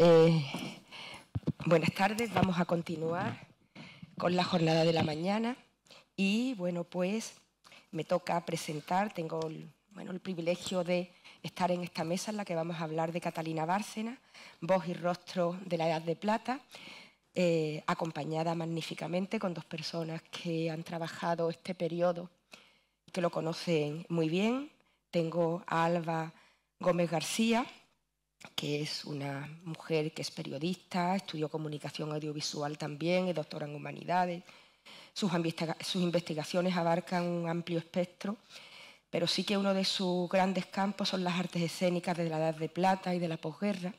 Eh, buenas tardes, vamos a continuar con la jornada de la mañana y bueno, pues me toca presentar, tengo el, privilegio de estar en esta mesa en la que vamos a hablar de Catalina Bárcena, voz y rostro de la Edad de Plata, eh, acompañada magníficamente con dos personas que han trabajado este periodo, que lo conocen muy bien. Tengo a Alba Gómez García, que es una mujer que es periodista, estudió comunicación audiovisual también, es doctora en humanidades. Sus, investigaciones abarcan un amplio espectro, pero sí que uno de sus grandes campos son las artes escénicas de la Edad de Plata y de la posguerra.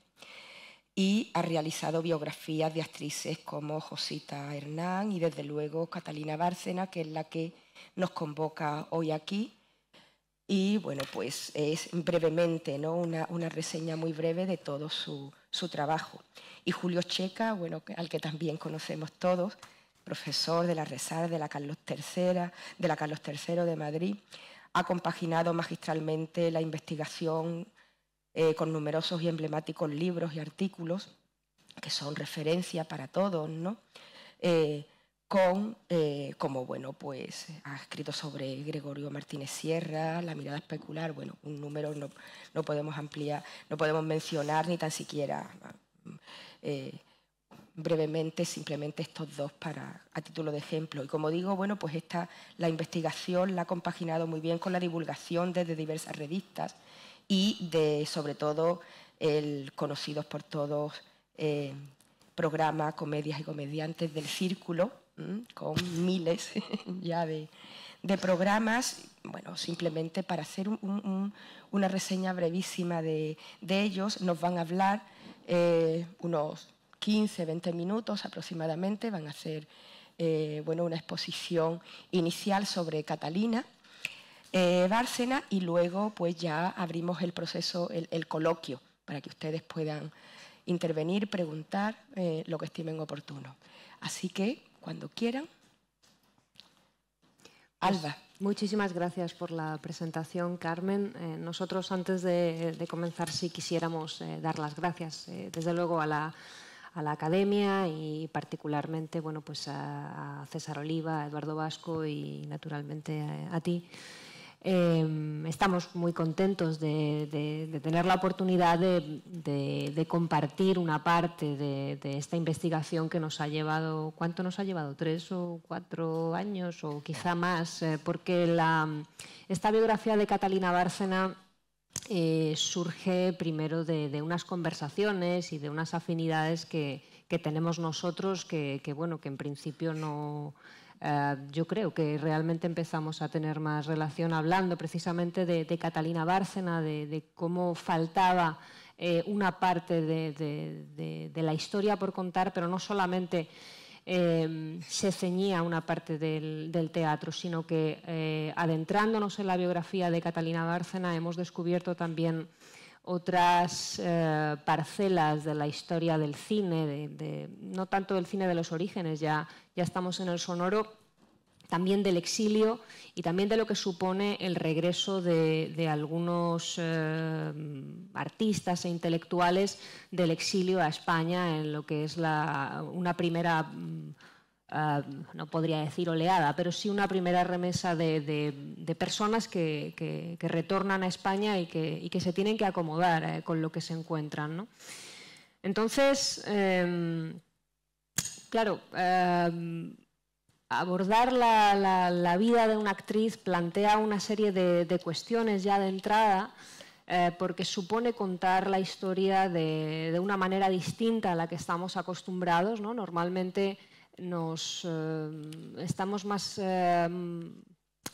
Y ha realizado biografías de actrices como Josita Hernán y desde luego Catalina Bárcena, que es la que nos convoca hoy aquí, y bueno, pues es brevemente ¿no? una, reseña muy breve de todo su, trabajo. Y Julio Checa, bueno, al que también conocemos todos, profesor de la Resar, de la Carlos III, de la Carlos III de Madrid, ha compaginado magistralmente la investigación eh, con numerosos y emblemáticos libros y artículos que son referencia para todos, ¿no? Eh, con, eh, como bueno, pues ha escrito sobre Gregorio Martínez Sierra, La mirada especular, bueno, un número no, no podemos ampliar, no podemos mencionar ni tan siquiera eh, brevemente, simplemente estos dos para, a título de ejemplo. Y como digo, bueno, pues esta, la investigación la ha compaginado muy bien con la divulgación desde diversas revistas y de, sobre todo, el conocidos por todos eh, programa Comedias y Comediantes del Círculo, con miles ya de, programas, bueno, simplemente para hacer una reseña brevísima de, ellos, nos van a hablar eh, unos 15, 20 minutos aproximadamente, van a hacer eh, bueno, una exposición inicial sobre Catalina, eh, Bárcena y luego pues ya abrimos el proceso, el, coloquio, para que ustedes puedan intervenir, preguntar lo que estimen oportuno. Así que cuando quieran. Pues Alba. Muchísimas gracias por la presentación, Carmen. Eh, nosotros, antes de, comenzar, sí quisiéramos eh, dar las gracias, eh, desde luego, a la, academia y particularmente bueno, pues a, César Oliva, a Eduardo Vasco y, naturalmente, a ti. Em, estamos muy contentos de, tener la oportunidad de, compartir una parte de, esta investigación que nos ha llevado, ¿cuánto nos ha llevado? ¿Tres o cuatro años o quizá más? Eh, porque esta biografía de Catalina Bárcena eh, surge primero de, unas conversaciones y de unas afinidades que, tenemos nosotros que, bueno, que en principio no eh, yo creo que realmente empezamos a tener más relación hablando precisamente de, Catalina Bárcena, de, cómo faltaba eh, una parte de, la historia por contar, pero no solamente em, se ceñía una parte del teatro, sino que eh, adentrándonos en la biografía de Catalina Bárcena hemos descubierto también otras eh, parcelas de la historia del cine, no tanto del cine de los orígenes, ya, ya estamos en el sonoro, también del exilio y también de lo que supone el regreso de, algunos eh, artistas e intelectuales del exilio a España en lo que es la, una primera mm, Ah, no podría decir oleada, pero sí una primera remesa de, personas que, retornan a España y que, que se tienen que acomodar eh, con lo que se encuentran. Entonces, em, claro, em, abordar la, vida de una actriz plantea una serie de, cuestiones ya de entrada. Eh, porque supone contar la historia de, una manera distinta a la que estamos acostumbrados. ¿no? Normalmente nos, eh, estamos más, eh,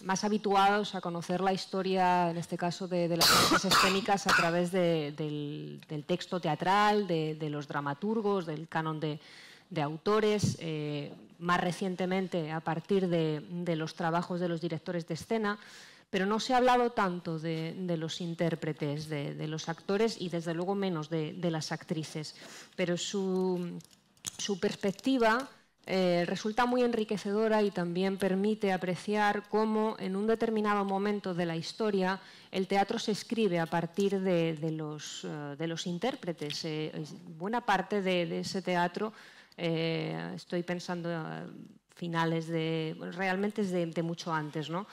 más habituados a conocer la historia, en este caso, de, las artes escénicas a través del, texto teatral, de, los dramaturgos, del canon de, autores, eh, más recientemente a partir de, los trabajos de los directores de escena. Pero no se ha hablado tanto de, los intérpretes, de, los actores y desde luego menos de, las actrices. Pero su perspectiva eh, resulta muy enriquecedora y también permite apreciar cómo en un determinado momento de la historia el teatro se escribe a partir de, eh, los, intérpretes. Eh, buena parte de, ese teatro, estoy pensando finales de realmente es de, mucho antes no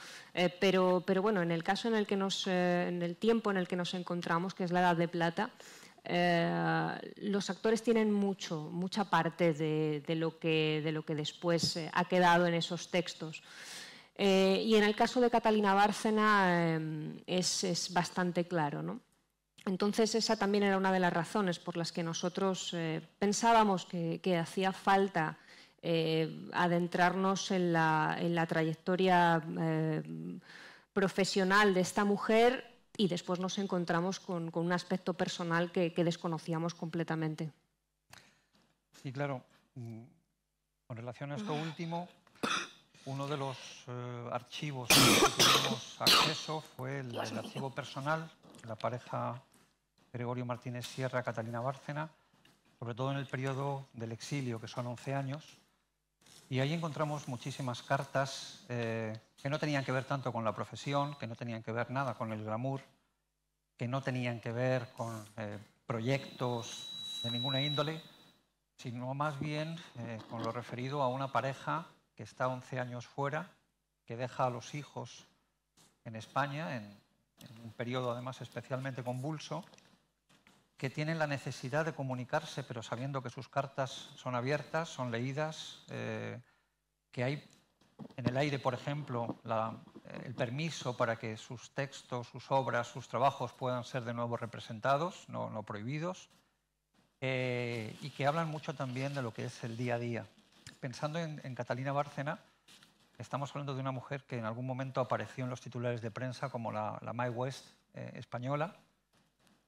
pero bueno en el caso en el que nos en el tiempo en el que nos encontramos que es la edad de plata eh, los actores tienen mucho, mucha parte de, lo, que, de lo que después eh, ha quedado en esos textos. Eh, y en el caso de Catalina Bárcena es, bastante claro. Entonces esa también era una de las razones por las que nosotros pensábamos que, hacía falta adentrarnos en la, en la trayectoria profesional de esta mujer y después nos encontramos con, un aspecto personal que, desconocíamos completamente. Sí, claro. Mm, con relación a esto último, uno de los eh, archivos que tuvimos acceso fue el, el archivo personal de la pareja Gregorio Martínez Sierra-Catalina Bárcena, sobre todo en el periodo del exilio, que son 11 años, y ahí encontramos muchísimas cartas eh, que no tenían que ver tanto con la profesión, que no tenían que ver nada con el glamour, que no tenían que ver con eh, proyectos de ninguna índole, sino más bien eh, con lo referido a una pareja que está 11 años fuera, que deja a los hijos en España, en, en un periodo además especialmente convulso, que tienen la necesidad de comunicarse, pero sabiendo que sus cartas son abiertas, son leídas, eh, que hay en el aire, por ejemplo, eh, el permiso para que sus textos, sus obras, sus trabajos puedan ser de nuevo representados, no, prohibidos, eh, y que hablan mucho también de lo que es el día a día. Pensando en, Catalina Bárcena, estamos hablando de una mujer que en algún momento apareció en los titulares de prensa como la, la My West española,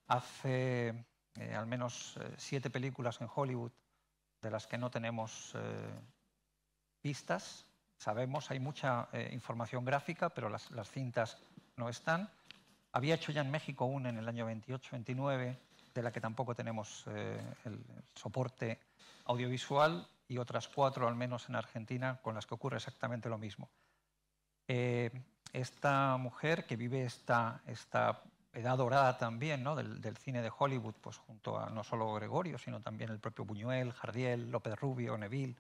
hace eh, al menos eh, siete películas en Hollywood de las que no tenemos eh, pistas. Sabemos, hay mucha información gráfica, pero las, cintas no están. Había hecho ya en México una en el año 28-29, de la que tampoco tenemos el soporte audiovisual, y otras cuatro, al menos en Argentina, con las que ocurre exactamente lo mismo. esta mujer que vive esta, esta edad dorada también ¿no? del, cine de Hollywood, pues junto a no solo Gregorio, sino también el propio Buñuel, Jardiel, López Rubio, Neville,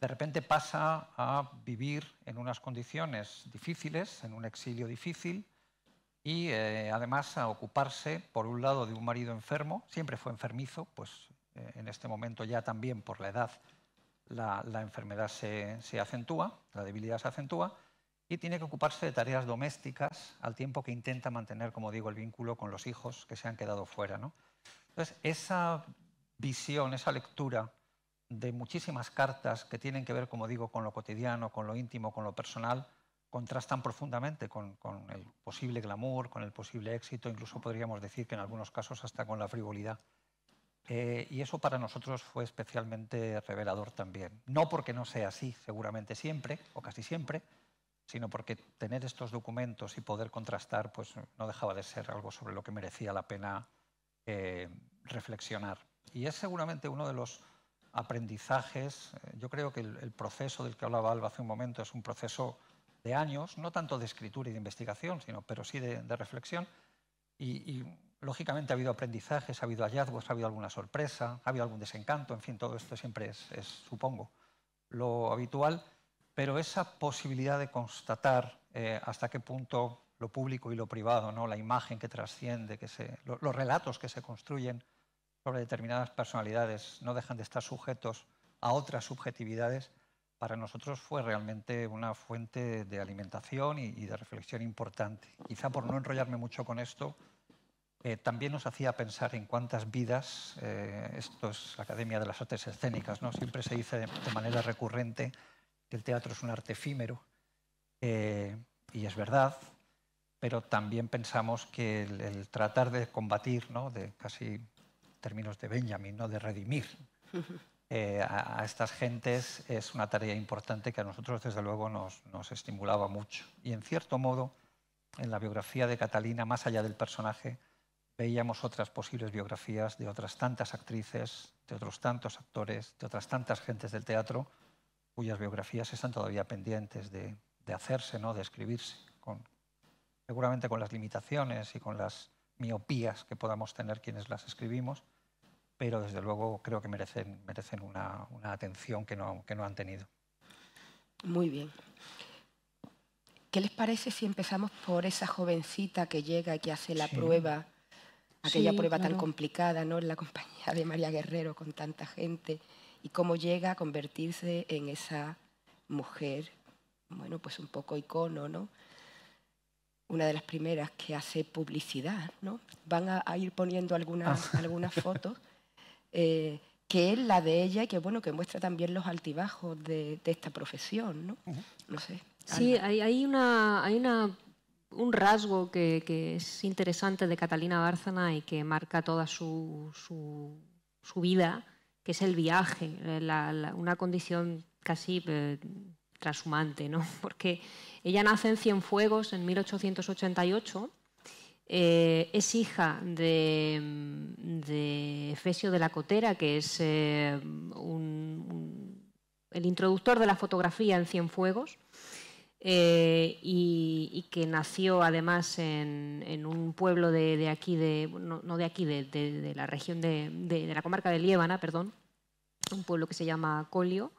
de repente pasa a vivir en unas condiciones difíciles, en un exilio difícil, y eh, además a ocuparse, por un lado, de un marido enfermo, siempre fue enfermizo, pues eh, en este momento ya también por la edad la, enfermedad se, se acentúa, la debilidad se acentúa, y tiene que ocuparse de tareas domésticas al tiempo que intenta mantener, como digo, el vínculo con los hijos que se han quedado fuera. ¿no? Entonces, esa visión, esa lectura de muchísimas cartas que tienen que ver, como digo, con lo cotidiano, con lo íntimo, con lo personal, contrastan profundamente con, el posible glamour, con el posible éxito, incluso podríamos decir que en algunos casos hasta con la frivolidad. Eh, y eso para nosotros fue especialmente revelador también. No porque no sea así, seguramente siempre, o casi siempre, sino porque tener estos documentos y poder contrastar pues, no dejaba de ser algo sobre lo que merecía la pena eh, reflexionar. Y es seguramente uno de los aprendizajes, eh, yo creo que el, proceso del que hablaba Alba hace un momento es un proceso de años, no tanto de escritura y de investigación, sino, pero sí de, reflexión. Y, lógicamente ha habido aprendizajes, ha habido hallazgos, ha habido alguna sorpresa, ha habido algún desencanto, en fin, todo esto siempre es supongo, lo habitual pero esa posibilidad de constatar eh, hasta qué punto lo público y lo privado, ¿no? la imagen que trasciende, que se, los relatos que se construyen sobre determinadas personalidades no dejan de estar sujetos a otras subjetividades, para nosotros fue realmente una fuente de alimentación y, de reflexión importante. Quizá por no enrollarme mucho con esto, eh, también nos hacía pensar en cuántas vidas, eh, esto es la Academia de las Artes Escénicas, ¿no? siempre se dice de manera recurrente, el teatro es un arte efímero, eh, y es verdad, pero también pensamos que el, tratar de combatir, ¿no? de casi términos de Benjamin, ¿no? de redimir eh, a, estas gentes es una tarea importante que a nosotros desde luego nos estimulaba mucho. Y en cierto modo, en la biografía de Catalina, más allá del personaje, veíamos otras posibles biografías de otras tantas actrices, de otros tantos actores, de otras tantas gentes del teatro, cuyas biografías están todavía pendientes de, hacerse, ¿no? de escribirse, seguramente con las limitaciones y con las miopías que podamos tener quienes las escribimos, pero desde luego creo que merecen, merecen una, atención que no, han tenido. Muy bien. ¿Qué les parece si empezamos por esa jovencita que llega y que hace la prueba, aquella prueba tan complicada, ¿no? En la compañía de María Guerrero con tanta gente y cómo llega a convertirse en esa mujer, bueno, pues un poco icono, ¿no? Una de las primeras que hace publicidad, ¿no? Van a, ir poniendo algunas, ah. algunas fotos, eh, que es la de ella y que, bueno, que muestra también los altibajos de, esta profesión, ¿no? Sí, hay, una, hay una, un rasgo que, es interesante de Catalina Bárzana y que marca toda su, su, su vida, que es el viaje, eh, una condición casi eh, trashumante, ¿no? porque ella nace en Cienfuegos en 1888, eh, es hija de, Efesio de la Cotera, que es el introductor de la fotografía en Cienfuegos, eh, y, que nació además en, un pueblo de, aquí, de, no, de aquí, de, la región de, la comarca de Liébana, perdón, un pueblo que se llama Colio.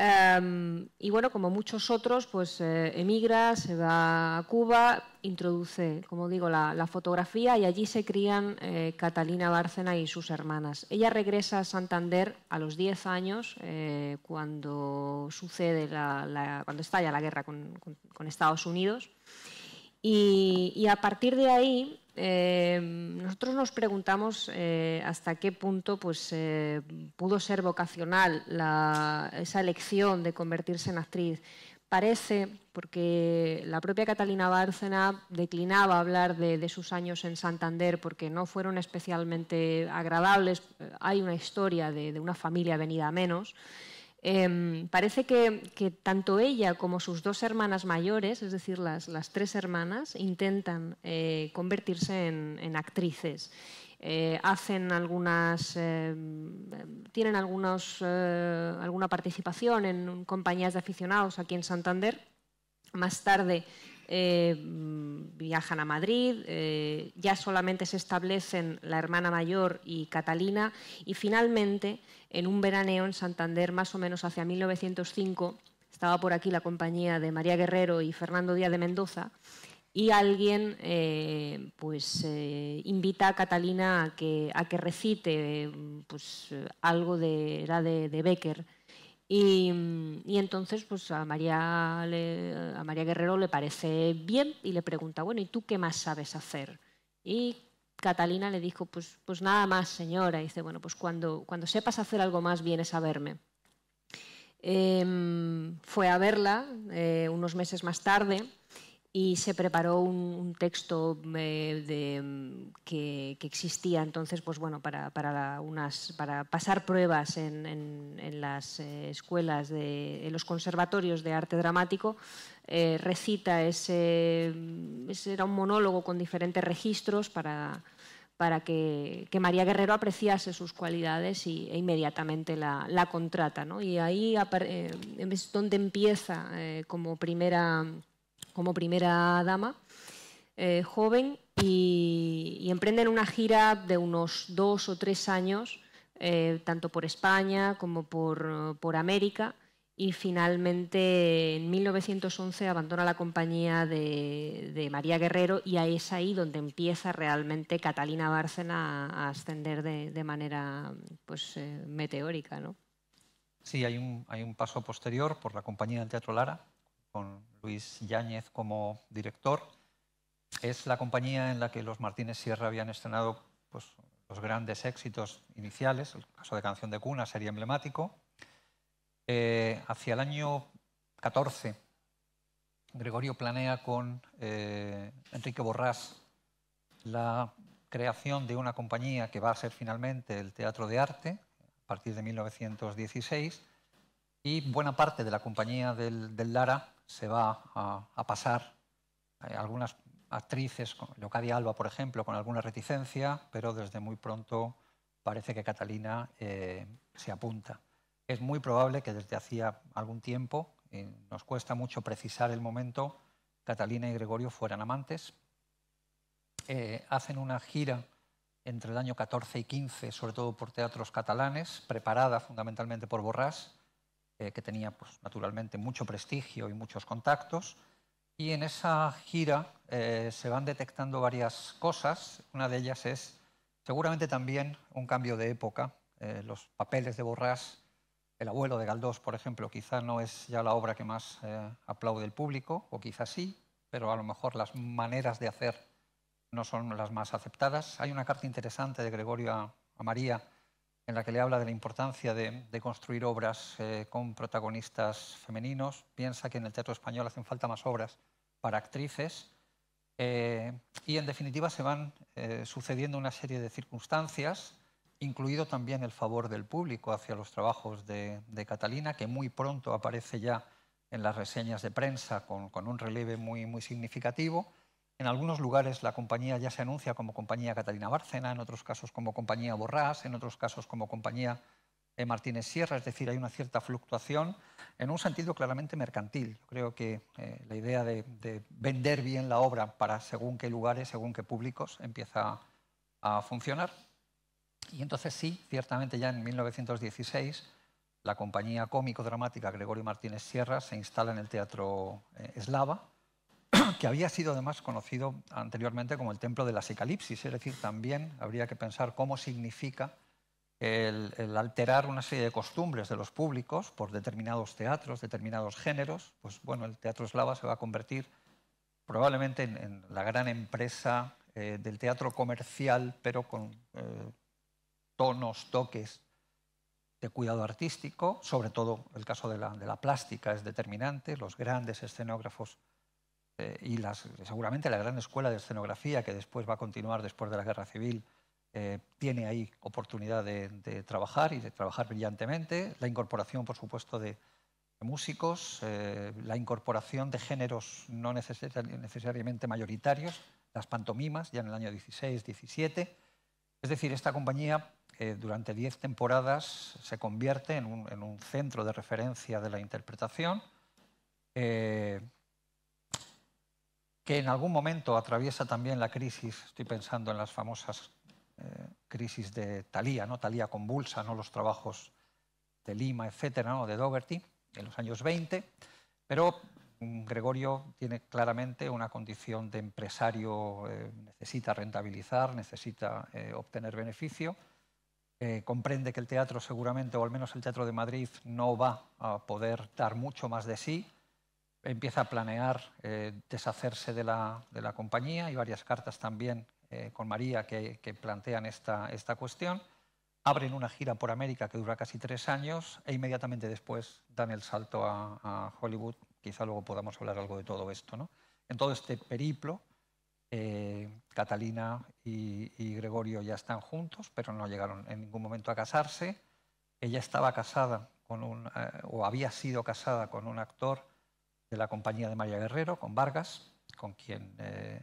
Em, y bueno, como muchos otros, pues eh, emigra, se va a Cuba, introduce, como digo, la, fotografía y allí se crían eh, Catalina Bárcena y sus hermanas. Ella regresa a Santander a los 10 años, eh, cuando sucede la, cuando estalla la guerra con, Estados Unidos. y, a partir de ahí eh, nosotros nos preguntamos eh, hasta qué punto pues, eh, pudo ser vocacional esa elección de convertirse en actriz. Parece, porque la propia Catalina Bárcena declinaba hablar de, sus años en Santander porque no fueron especialmente agradables. Hay una historia de, de una familia venida a menos. Em, parece que, tanto ella como sus dos hermanas mayores, es decir, las, tres hermanas, intentan eh, convertirse en, actrices. Eh, hacen algunas, em, tienen eh, alguna participación en compañías de aficionados aquí en Santander. Más tarde eh, mm, viajan a Madrid, eh, ya solamente se establecen la hermana mayor y Catalina, y finalmente, en un veraneo en Santander, más o menos hacia 1905, estaba por aquí la compañía de María Guerrero y Fernando Díaz de Mendoza, y alguien eh, pues invita a Catalina a que, recite pues, algo de, de, de Becker Mm, y, entonces pues a María, Guerrero le parece bien y le pregunta, bueno, ¿y tú qué más sabes hacer? Y Catalina le dijo, pues, pues nada más, señora. dice, bueno, pues cuando, cuando sepas hacer algo más, vienes a verme. Em, fue a verla eh, unos meses más tarde y se preparó un, texto eh, de, mm, que, existía entonces pues bueno, para, para, unas, para pasar pruebas en, las eh, escuelas, de, en los conservatorios de arte dramático. Eh, recita mm, ese, era un monólogo con diferentes registros para, para que, María Guerrero apreciase sus cualidades y, e inmediatamente la, contrata. ¿no? Y ahí es donde empieza como primera como primera dama eh, joven y, emprenden una gira de unos dos o tres años, eh, tanto por España como por, por América y finalmente en 1911 abandona la compañía de, María Guerrero y ahí es ahí donde empieza realmente Catalina Bárcena a ascender de, manera pues, eh, meteórica. ¿no? Sí, hay un, hay un paso posterior por la compañía del Teatro Lara, con Luis Yáñez como director. Es la compañía en la que los Martínez Sierra habían estrenado pues, los grandes éxitos iniciales. El caso de Canción de Cuna sería emblemático. Eh, hacia el año 14, Gregorio planea con eh, Enrique Borrás la creación de una compañía que va a ser finalmente el Teatro de Arte, a partir de 1916, y buena parte de la compañía del, del Lara se va a, pasar. algunas actrices, Leocadia Alba, por ejemplo, con alguna reticencia, pero desde muy pronto parece que Catalina eh, se apunta. Es muy probable que desde hacía algún tiempo, eh, nos cuesta mucho precisar el momento, Catalina y Gregorio fueran amantes. Eh, hacen una gira entre el año 14 y 15, sobre todo por teatros catalanes, preparada fundamentalmente por Borrás, eh, que tenía pues, naturalmente mucho prestigio y muchos contactos. Y en esa gira eh, se van detectando varias cosas. Una de ellas es seguramente también un cambio de época. Eh, los papeles de Borrás, El abuelo de Galdós, por ejemplo, quizá no es ya la obra que más aplaude el público, o quizá sí, pero a lo mejor las maneras de hacer no son las más aceptadas. Hay una carta interesante de Gregorio a María en la que le habla de la importancia de, construir obras eh, con protagonistas femeninos. Piensa que en el teatro español hacen falta más obras para actrices. Eh, y en definitiva se van eh, sucediendo una serie de circunstancias, incluido también el favor del público hacia los trabajos de, Catalina, que muy pronto aparece ya en las reseñas de prensa con, un relieve muy significativo en algunos lugares la compañía ya se anuncia como compañía Catalina Bárcena, en otros casos como compañía Borrás, en otros casos como compañía e. Martínez Sierra, es decir, hay una cierta fluctuación en un sentido claramente mercantil. Yo creo que eh, la idea de, vender bien la obra para según qué lugares, según qué públicos, empieza a funcionar. Y entonces sí, ciertamente ya en 1916 la compañía cómico-dramática Gregorio Martínez Sierra se instala en el Teatro eh, Eslava Ah, que había sido además conocido anteriormente como el templo de las Ecalipsis, es decir, también habría que pensar cómo significa el, alterar una serie de costumbres de los públicos por determinados teatros, determinados géneros, pues bueno, el teatro eslava se va a convertir probablemente en, la gran empresa eh, del teatro comercial, pero con eh, tonos, toques de cuidado artístico, sobre todo el caso de la plástica es determinante, los grandes escenógrafos eh, y seguramente la gran escuela de escenografía que después va a continuar después de la Guerra Civil eh, tiene ahí oportunidad de, trabajar y de trabajar brillantemente. La incorporación, por supuesto, de, músicos, eh, la incorporación de géneros no necesariamente mayoritarios, las pantomimas, ya en el año 16, 17. Es decir, esta compañía durante 10 temporadas se convierte en un, centro de referencia de la interpretación que en algún momento atraviesa también la crisis, estoy pensando en las famosas eh, crisis de Talía, ¿no? Talía convulsa, ¿no? los trabajos de Lima, etcétera, de Doherty en los años 20, pero Gregorio tiene claramente una condición de empresario, eh, necesita rentabilizar, necesita eh, obtener beneficio, comprende que el teatro seguramente, o al menos el Teatro de Madrid, no va a poder dar mucho más de sí, empieza a planear eh, deshacerse de la, compañía. y varias cartas también eh, con María que, plantean esta, esta, cuestión. Abren una gira por América que dura casi tres años e inmediatamente después dan el salto a, Hollywood. Quizá luego podamos hablar algo de todo esto. ¿no? En todo este periplo, eh, Catalina y, y Gregorio ya están juntos, pero no llegaron en ningún momento a casarse. Ella estaba casada con un, o había sido casada con un actor de la compañía de María Guerrero, con Vargas, con quien, eh,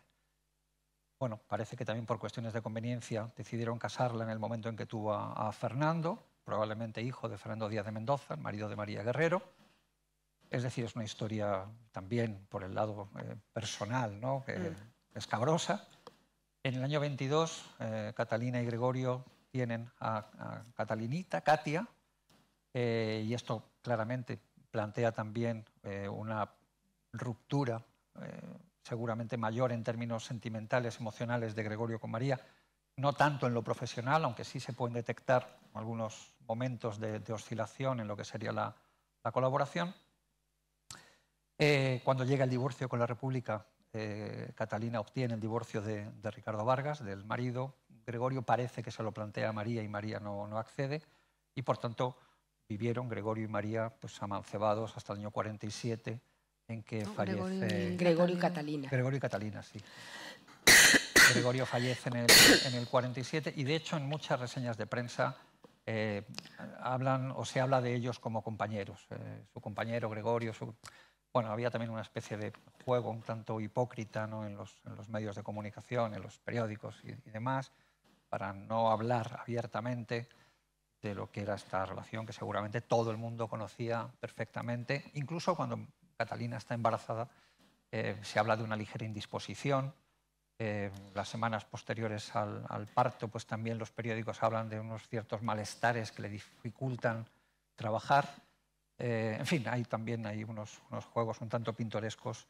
bueno, parece que también por cuestiones de conveniencia decidieron casarla en el momento en que tuvo a, Fernando, probablemente hijo de Fernando Díaz de Mendoza, marido de María Guerrero. Es decir, es una historia también por el lado eh, personal, ¿no? Mm. escabrosa. En el año 22, eh, Catalina y Gregorio tienen a, a Catalinita, Katia, y esto claramente plantea también eh, una ruptura eh, seguramente mayor en términos sentimentales, emocionales de Gregorio con María, no tanto en lo profesional, aunque sí se pueden detectar algunos momentos de, oscilación en lo que sería la, colaboración. Eh, cuando llega el divorcio con la República, Catalina obtiene el divorcio de, Ricardo Vargas, del marido. Gregorio parece que se lo plantea a María y María no, no accede y, por tanto, vivieron Gregorio y María pues amancebados hasta el año 47 en que fallece Gregorio, y Catalina. Gregorio y Catalina, sí. Gregorio fallece en el, en el 47 y de hecho en muchas reseñas de prensa eh, hablan o se habla de ellos como compañeros. Eh, su compañero Gregorio, bueno, había también una especie de juego un tanto hipócrita ¿no? en, los, los, medios de comunicación, en los periódicos y demás, para no hablar abiertamente de lo que era esta relación que seguramente todo el mundo conocía perfectamente. Incluso cuando Catalina está embarazada eh, se habla de una ligera indisposición. Eh, las semanas posteriores al, parto, pues también los periódicos hablan de unos ciertos malestares que le dificultan trabajar. Eh, en fin, hay también hay unos, unos juegos un tanto pintorescos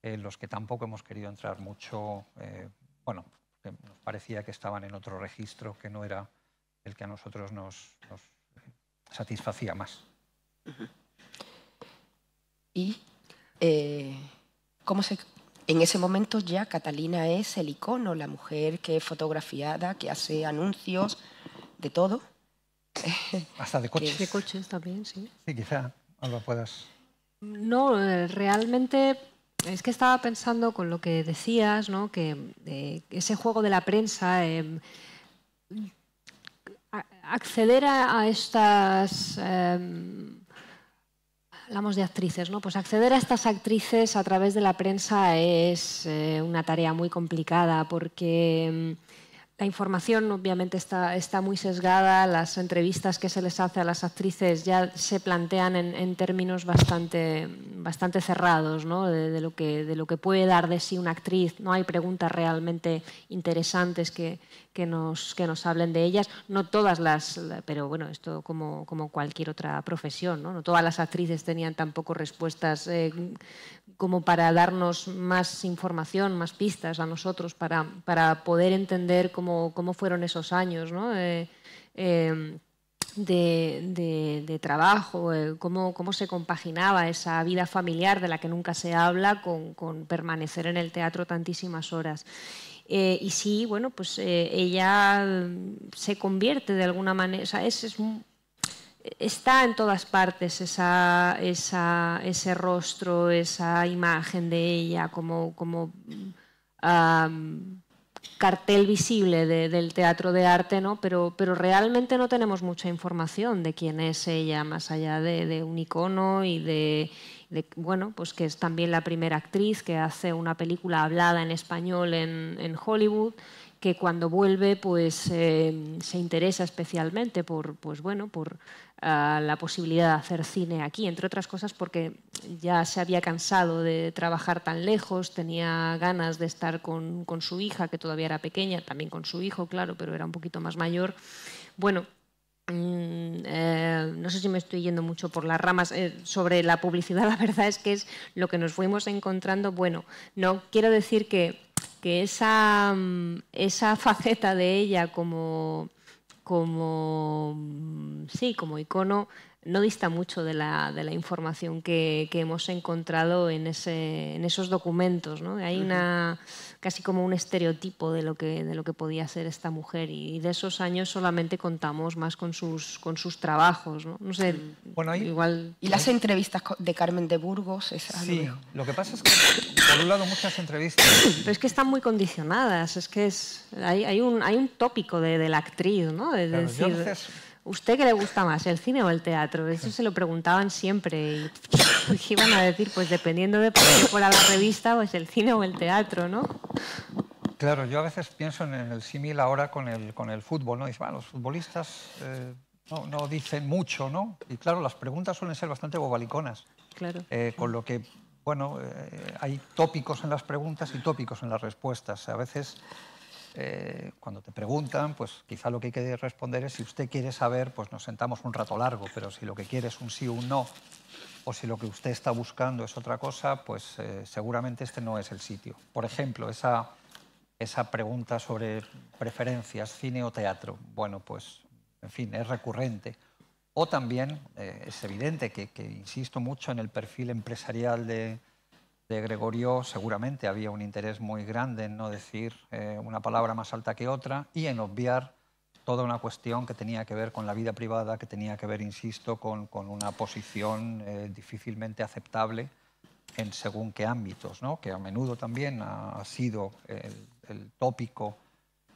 en los que tampoco hemos querido entrar mucho. bueno, nos parecía que estaban en otro registro que no era el que a nosotros nos, satisfacía más. ¿Y eh, cómo se.? En ese momento ya Catalina es el icono, la mujer que es fotografiada, que hace anuncios, de todo. Hasta de coches. De coches también, sí. Sí, quizá Alba puedas. No, eh, realmente es que estaba pensando con lo que decías, ¿no? que eh, ese juego de la prensa. Em, acceder a, estas... Em, hablamos de actrices, ¿no? Pues acceder a estas actrices a través de la prensa es eh, una tarea muy complicada porque em, la información obviamente está, está, muy sesgada, las entrevistas que se les hace a las actrices ya se plantean en, términos bastante, bastante cerrados ¿no? de, lo que, de, lo que, puede dar de sí una actriz. No hay preguntas realmente interesantes que, nos, que nos, hablen de ellas. No todas las, pero bueno, esto como, como cualquier otra profesión, ¿no? ¿no? todas las actrices tenían tampoco respuestas eh, como para darnos más información, más pistas a nosotros, para, para poder entender cómo, fueron esos años eh, em, de, trabajo, eh, cómo, se compaginaba esa vida familiar de la que nunca se habla con, permanecer en el teatro tantísimas horas. Eh, y sí, bueno, pues ella mm, se convierte de alguna manera, es, está en todas partes ese rostro, esa imagen de ella como, cartel visible del teatro de arte, pero, realmente no tenemos mucha información de quién es ella, más allá de, un icono y de, pues que es también la primera actriz que hace una película hablada en español en Hollywood que cuando vuelve pues, em, se interesa especialmente por, pues, bueno, por ah, la posibilidad de hacer cine aquí, entre otras cosas porque ya se había cansado de trabajar tan lejos, tenía ganas de estar con, su hija, que todavía era pequeña, también con su hijo, claro, pero era un poquito más mayor. Bueno, mm, eh, no sé si me estoy yendo mucho por las ramas, eh, sobre la publicidad la verdad es que es lo que nos fuimos encontrando. Bueno, no, quiero decir que que esa, mm, esa faceta de ella como, como, mm, sí, como icono no dista mucho de la, de la información que, que, hemos encontrado en, ese, en esos documentos. ¿no? Hay una, casi como un estereotipo de lo que, de lo que podía ser esta mujer y, de esos años solamente contamos más con sus, con sus trabajos. No, no sé, bueno, igual... Y las entrevistas de Carmen de Burgos. Es sí, lo que pasa es que, por un lado, muchas entrevistas... Pero es que están muy condicionadas, es que es, hay, hay, un, hay un tópico de, la actriz, ¿no? De, ¿Usted qué le gusta más, el cine o el teatro? Eso se lo preguntaban siempre y iban a decir, pues dependiendo de por qué la revista, pues el cine o el teatro, ¿no? Claro, yo a veces pienso en el símil ahora con el, con el fútbol, ¿no? Dice, bueno, ah, los futbolistas eh, no, dicen mucho, ¿no? Y claro, las preguntas suelen ser bastante bobaliconas. Claro. Eh, con lo que, bueno, eh, hay tópicos en las preguntas y tópicos en las respuestas. A veces eh, cuando te preguntan, pues quizá lo que hay que responder es si usted quiere saber, pues nos sentamos un rato largo, pero si lo que quiere es un sí o un no, o si lo que usted está buscando es otra cosa, pues eh, seguramente este no es el sitio. Por ejemplo, esa, esa pregunta sobre preferencias, cine o teatro, bueno, pues en fin, es recurrente. O también eh, es evidente que insisto mucho en el perfil empresarial de, de Gregorio seguramente había un interés muy grande en no decir eh, una palabra más alta que otra y en obviar toda una cuestión que tenía que ver con la vida privada, que tenía que ver, insisto, con, una posición eh, difícilmente aceptable en según qué ámbitos, ¿no? que a menudo también ha, sido el, tópico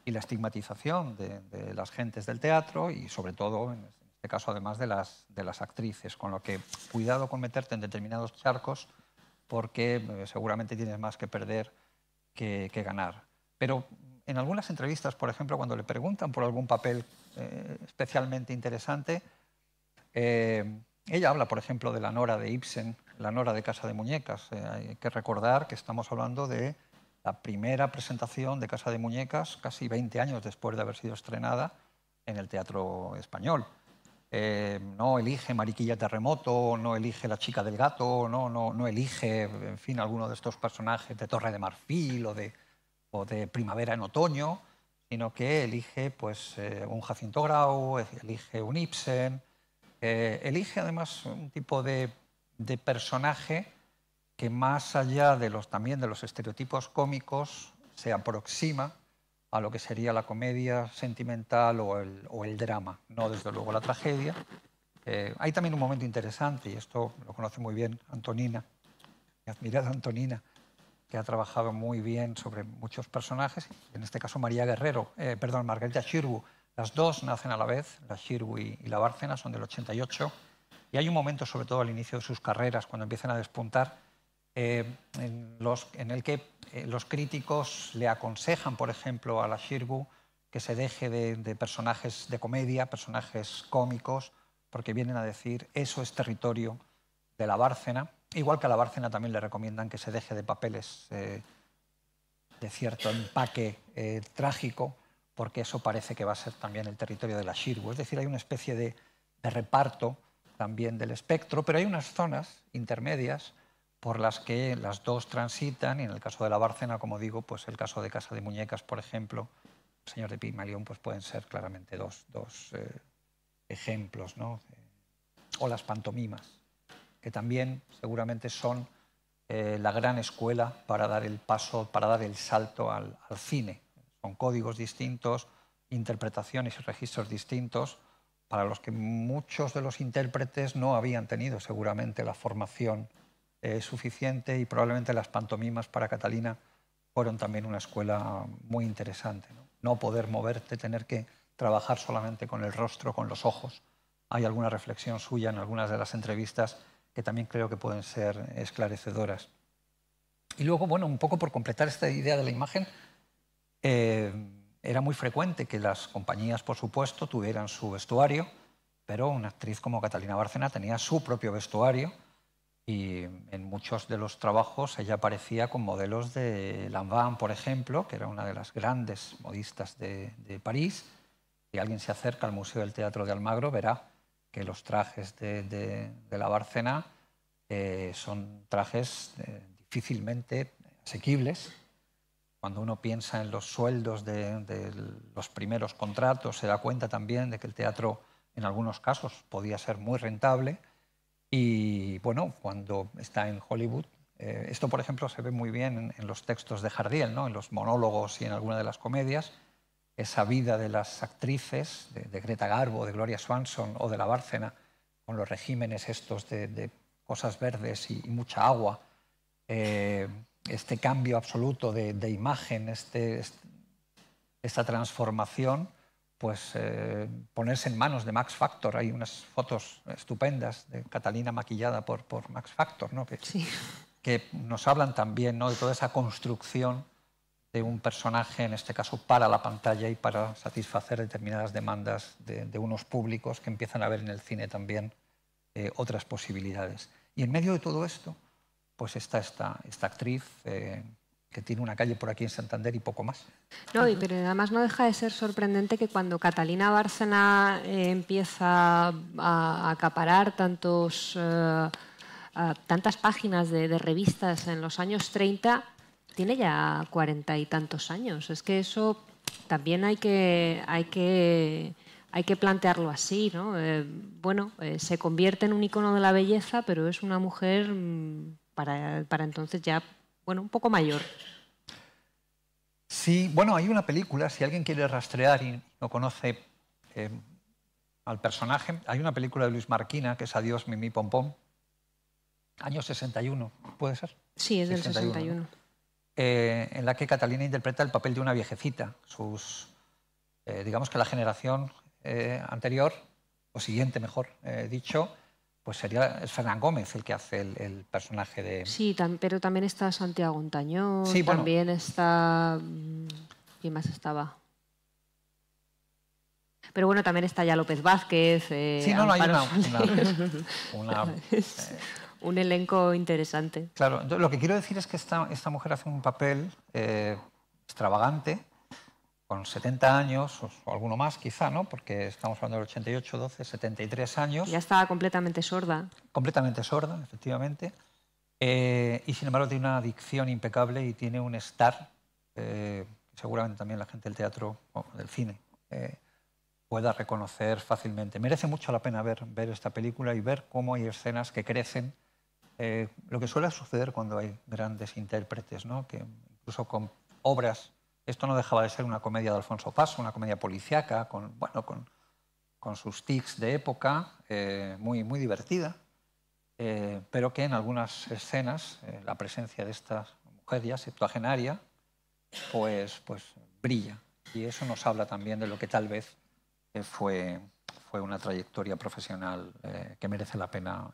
y la estigmatización de, de, las gentes del teatro y sobre todo, en este caso, además de las, de las actrices, con lo que cuidado con meterte en determinados charcos porque eh, seguramente tienes más que perder que, ganar. Pero en algunas entrevistas, por ejemplo, cuando le preguntan por algún papel eh, especialmente interesante, eh, ella habla, por ejemplo, de la Nora de Ibsen, la Nora de Casa de Muñecas. hay que recordar que estamos hablando de la primera presentación de Casa de Muñecas, casi 20 años después de haber sido estrenada en el teatro español. Eh, no elige Mariquilla Terremoto, no elige La Chica del Gato, no, no, elige, en fin, alguno de estos personajes de Torre de Marfil o de, o de Primavera en Otoño, sino que elige pues, eh, un Jacinto Grau, elige un Ibsen, eh, elige además un tipo de, de, personaje que más allá de los, también de los estereotipos cómicos se aproxima a lo que sería la comedia sentimental o el, drama, no desde luego la tragedia. Eh, hay también un momento interesante, y esto lo conoce muy bien Antonina, mi admirada Antonina, que ha trabajado muy bien sobre muchos personajes, en este caso María Guerrero, eh, perdón, Margarita Shirbu. Las dos nacen a la vez, la Shirbu y la Bárcena, son del 88, y hay un momento, sobre todo al inicio de sus carreras, cuando empiezan a despuntar, eh, en, el que eh, los críticos le aconsejan, por ejemplo, a la Shirbu que se deje de, personajes de comedia, personajes cómicos, porque vienen a decir eso es territorio de la Bárcena, igual que a la Bárcena también le recomiendan que se deje de papeles eh, de cierto empaque trágico, porque eso parece que va a ser también el territorio de la Shirbu. Es decir, hay una especie de reparto también del espectro, pero hay unas zonas intermedias por las que las dos transitan, y en el caso de la Bárcena, como digo, pues el caso de Casa de Muñecas, por ejemplo, el Señor de Pigmalión, pues pueden ser claramente dos, dos eh, ejemplos, ¿no? O las pantomimas, que también seguramente son eh, la gran escuela para dar el paso, para dar el salto al, al cine. Son códigos distintos, interpretaciones y registros distintos, para los que muchos de los intérpretes no habían tenido seguramente la formación eh, suficiente y probablemente las pantomimas para Catalina fueron también una escuela muy interesante. ¿no? poder moverte, tener que trabajar solamente con el rostro, con los ojos. Hay alguna reflexión suya en algunas de las entrevistas que también creo que pueden ser esclarecedoras. Y luego, bueno, un poco por completar esta idea de la imagen, eh, era muy frecuente que las compañías, por supuesto, tuvieran su vestuario, pero una actriz como Catalina Bárcena tenía su propio vestuario y en muchos de los trabajos ella aparecía con modelos de Lanvin, por ejemplo, que era una de las grandes modistas de, París. Si alguien se acerca al Museo del Teatro de Almagro, verá que los trajes de, de, la Bárcena eh, son trajes eh, difícilmente asequibles. Cuando uno piensa en los sueldos de los primeros contratos, se da cuenta también de que el teatro, en algunos casos, podía ser muy rentable y bueno, cuando está en Hollywood, eh, esto por ejemplo se ve muy bien en, los textos de Jardiel, ¿no? en los monólogos y en alguna de las comedias, esa vida de las actrices, de, Greta Garbo, de Gloria Swanson o de la Bárcena, con los regímenes estos de, cosas verdes y, mucha agua, eh, este cambio absoluto de, imagen, este, este, esta transformación pues, eh, ponerse en manos de Max Factor. Hay unas fotos estupendas de Catalina maquillada por, por Max Factor, ¿no? que, que nos hablan también ¿no? de toda esa construcción de un personaje, en este caso, para la pantalla y para satisfacer determinadas demandas de, unos públicos que empiezan a ver en el cine también eh, otras posibilidades. Y en medio de todo esto, pues está esta, esta actriz, eh, que tiene una calle por aquí en Santander y poco más. No, pero además no deja de ser sorprendente que cuando Catalina Bárcena eh, empieza a, acaparar tantos, eh, tantas páginas de, revistas en los años 30, tiene ya cuarenta y tantos años. Es que eso también hay que, hay que, hay que plantearlo así, eh, bueno, se convierte en un icono de la belleza, pero es una mujer... Mm, para, para entonces ya bueno, un poco mayor. Sí, bueno, hay una película, si alguien quiere rastrear y no conoce eh, al personaje, hay una película de Luis Marquina que es Adiós Mimi Pompón, año 61, ¿puede ser? Sí, es del 61. Eh, en la que Catalina interpreta el papel de una viejecita. Sus, eh, digamos que la generación anterior, o siguiente mejor dicho, pues sería Fernán Gómez el que hace el, personaje de... Sí, pero también está Santiago Montañón, sí, también está... Mm, ¿Quién más estaba? Pero bueno, también está ya López Vázquez. Eh, sí, no, no, hay una, eh, un elenco interesante. Claro, lo que quiero decir es que esta, esta mujer hace un papel eh, extravagante, con 70 años, o alguno más quizá, ¿no? porque estamos hablando del 88, 12, 73 años. Ya estaba completamente sorda. Completamente sorda, efectivamente. Eh, y sin embargo tiene una adicción impecable y tiene un estar, eh, seguramente también la gente del teatro o del cine eh, pueda reconocer fácilmente. Merece mucho la pena ver, ver esta película y ver cómo hay escenas que crecen, eh, lo que suele suceder cuando hay grandes intérpretes, ¿no? que incluso con obras esto no dejaba de ser una comedia de Alfonso Paso, una comedia policíaca, con, bueno, con, sus tics de época, eh, muy, muy divertida, eh, pero que en algunas escenas eh, la presencia de esta mujer ya septuagenaria pues, pues brilla. Y eso nos habla también de lo que tal vez fue, fue una trayectoria profesional que merece la pena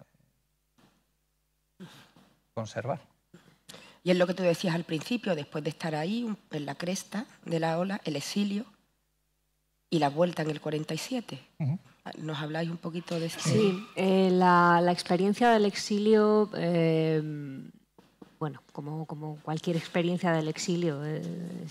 conservar. Y es lo que tú decías al principio, después de estar ahí, en la cresta de la ola, el exilio y la vuelta en el 47. ¿Nos habláis un poquito de eso? Sí, eh, la, la, experiencia del exilio, eh, bueno, como, como, cualquier experiencia del exilio, eh,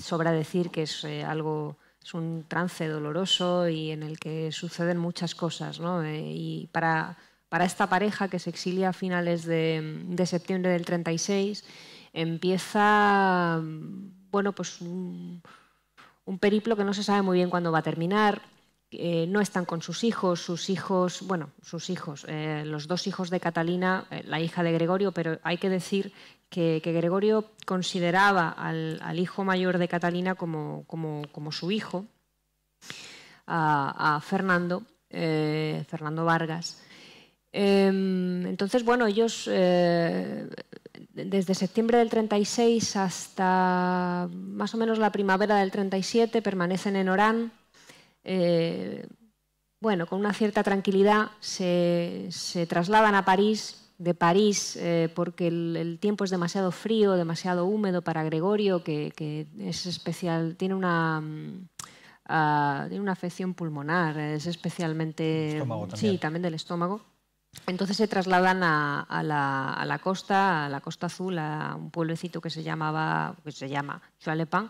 sobra decir que es algo, es un trance doloroso y en el que suceden muchas cosas, ¿no? y para, para esta pareja que se exilia a finales de, de septiembre del 36, empieza bueno, pues un, periplo que no se sabe muy bien cuándo va a terminar. no están con sus hijos, sus hijos, bueno, sus hijos, eh, los dos hijos de Catalina, eh, la hija de Gregorio, pero hay que decir que, Gregorio consideraba al, hijo mayor de Catalina como, como, su hijo, a, Fernando, eh, Fernando Vargas. Em, entonces, bueno, ellos desde septiembre del 36 hasta más o menos la primavera del 37 permanecen en Orán. Eh, bueno, con una cierta tranquilidad se, se trasladan a París, de París, eh, porque el, tiempo es demasiado frío, demasiado húmedo para Gregorio, que, es especial, tiene una, mm, ah, tiene una afección pulmonar, es especialmente... Estómago Sí, también del estómago. Entonces se trasladan a, la, costa, a la costa azul, a un pueblecito que se llamaba, se llama Chualepán,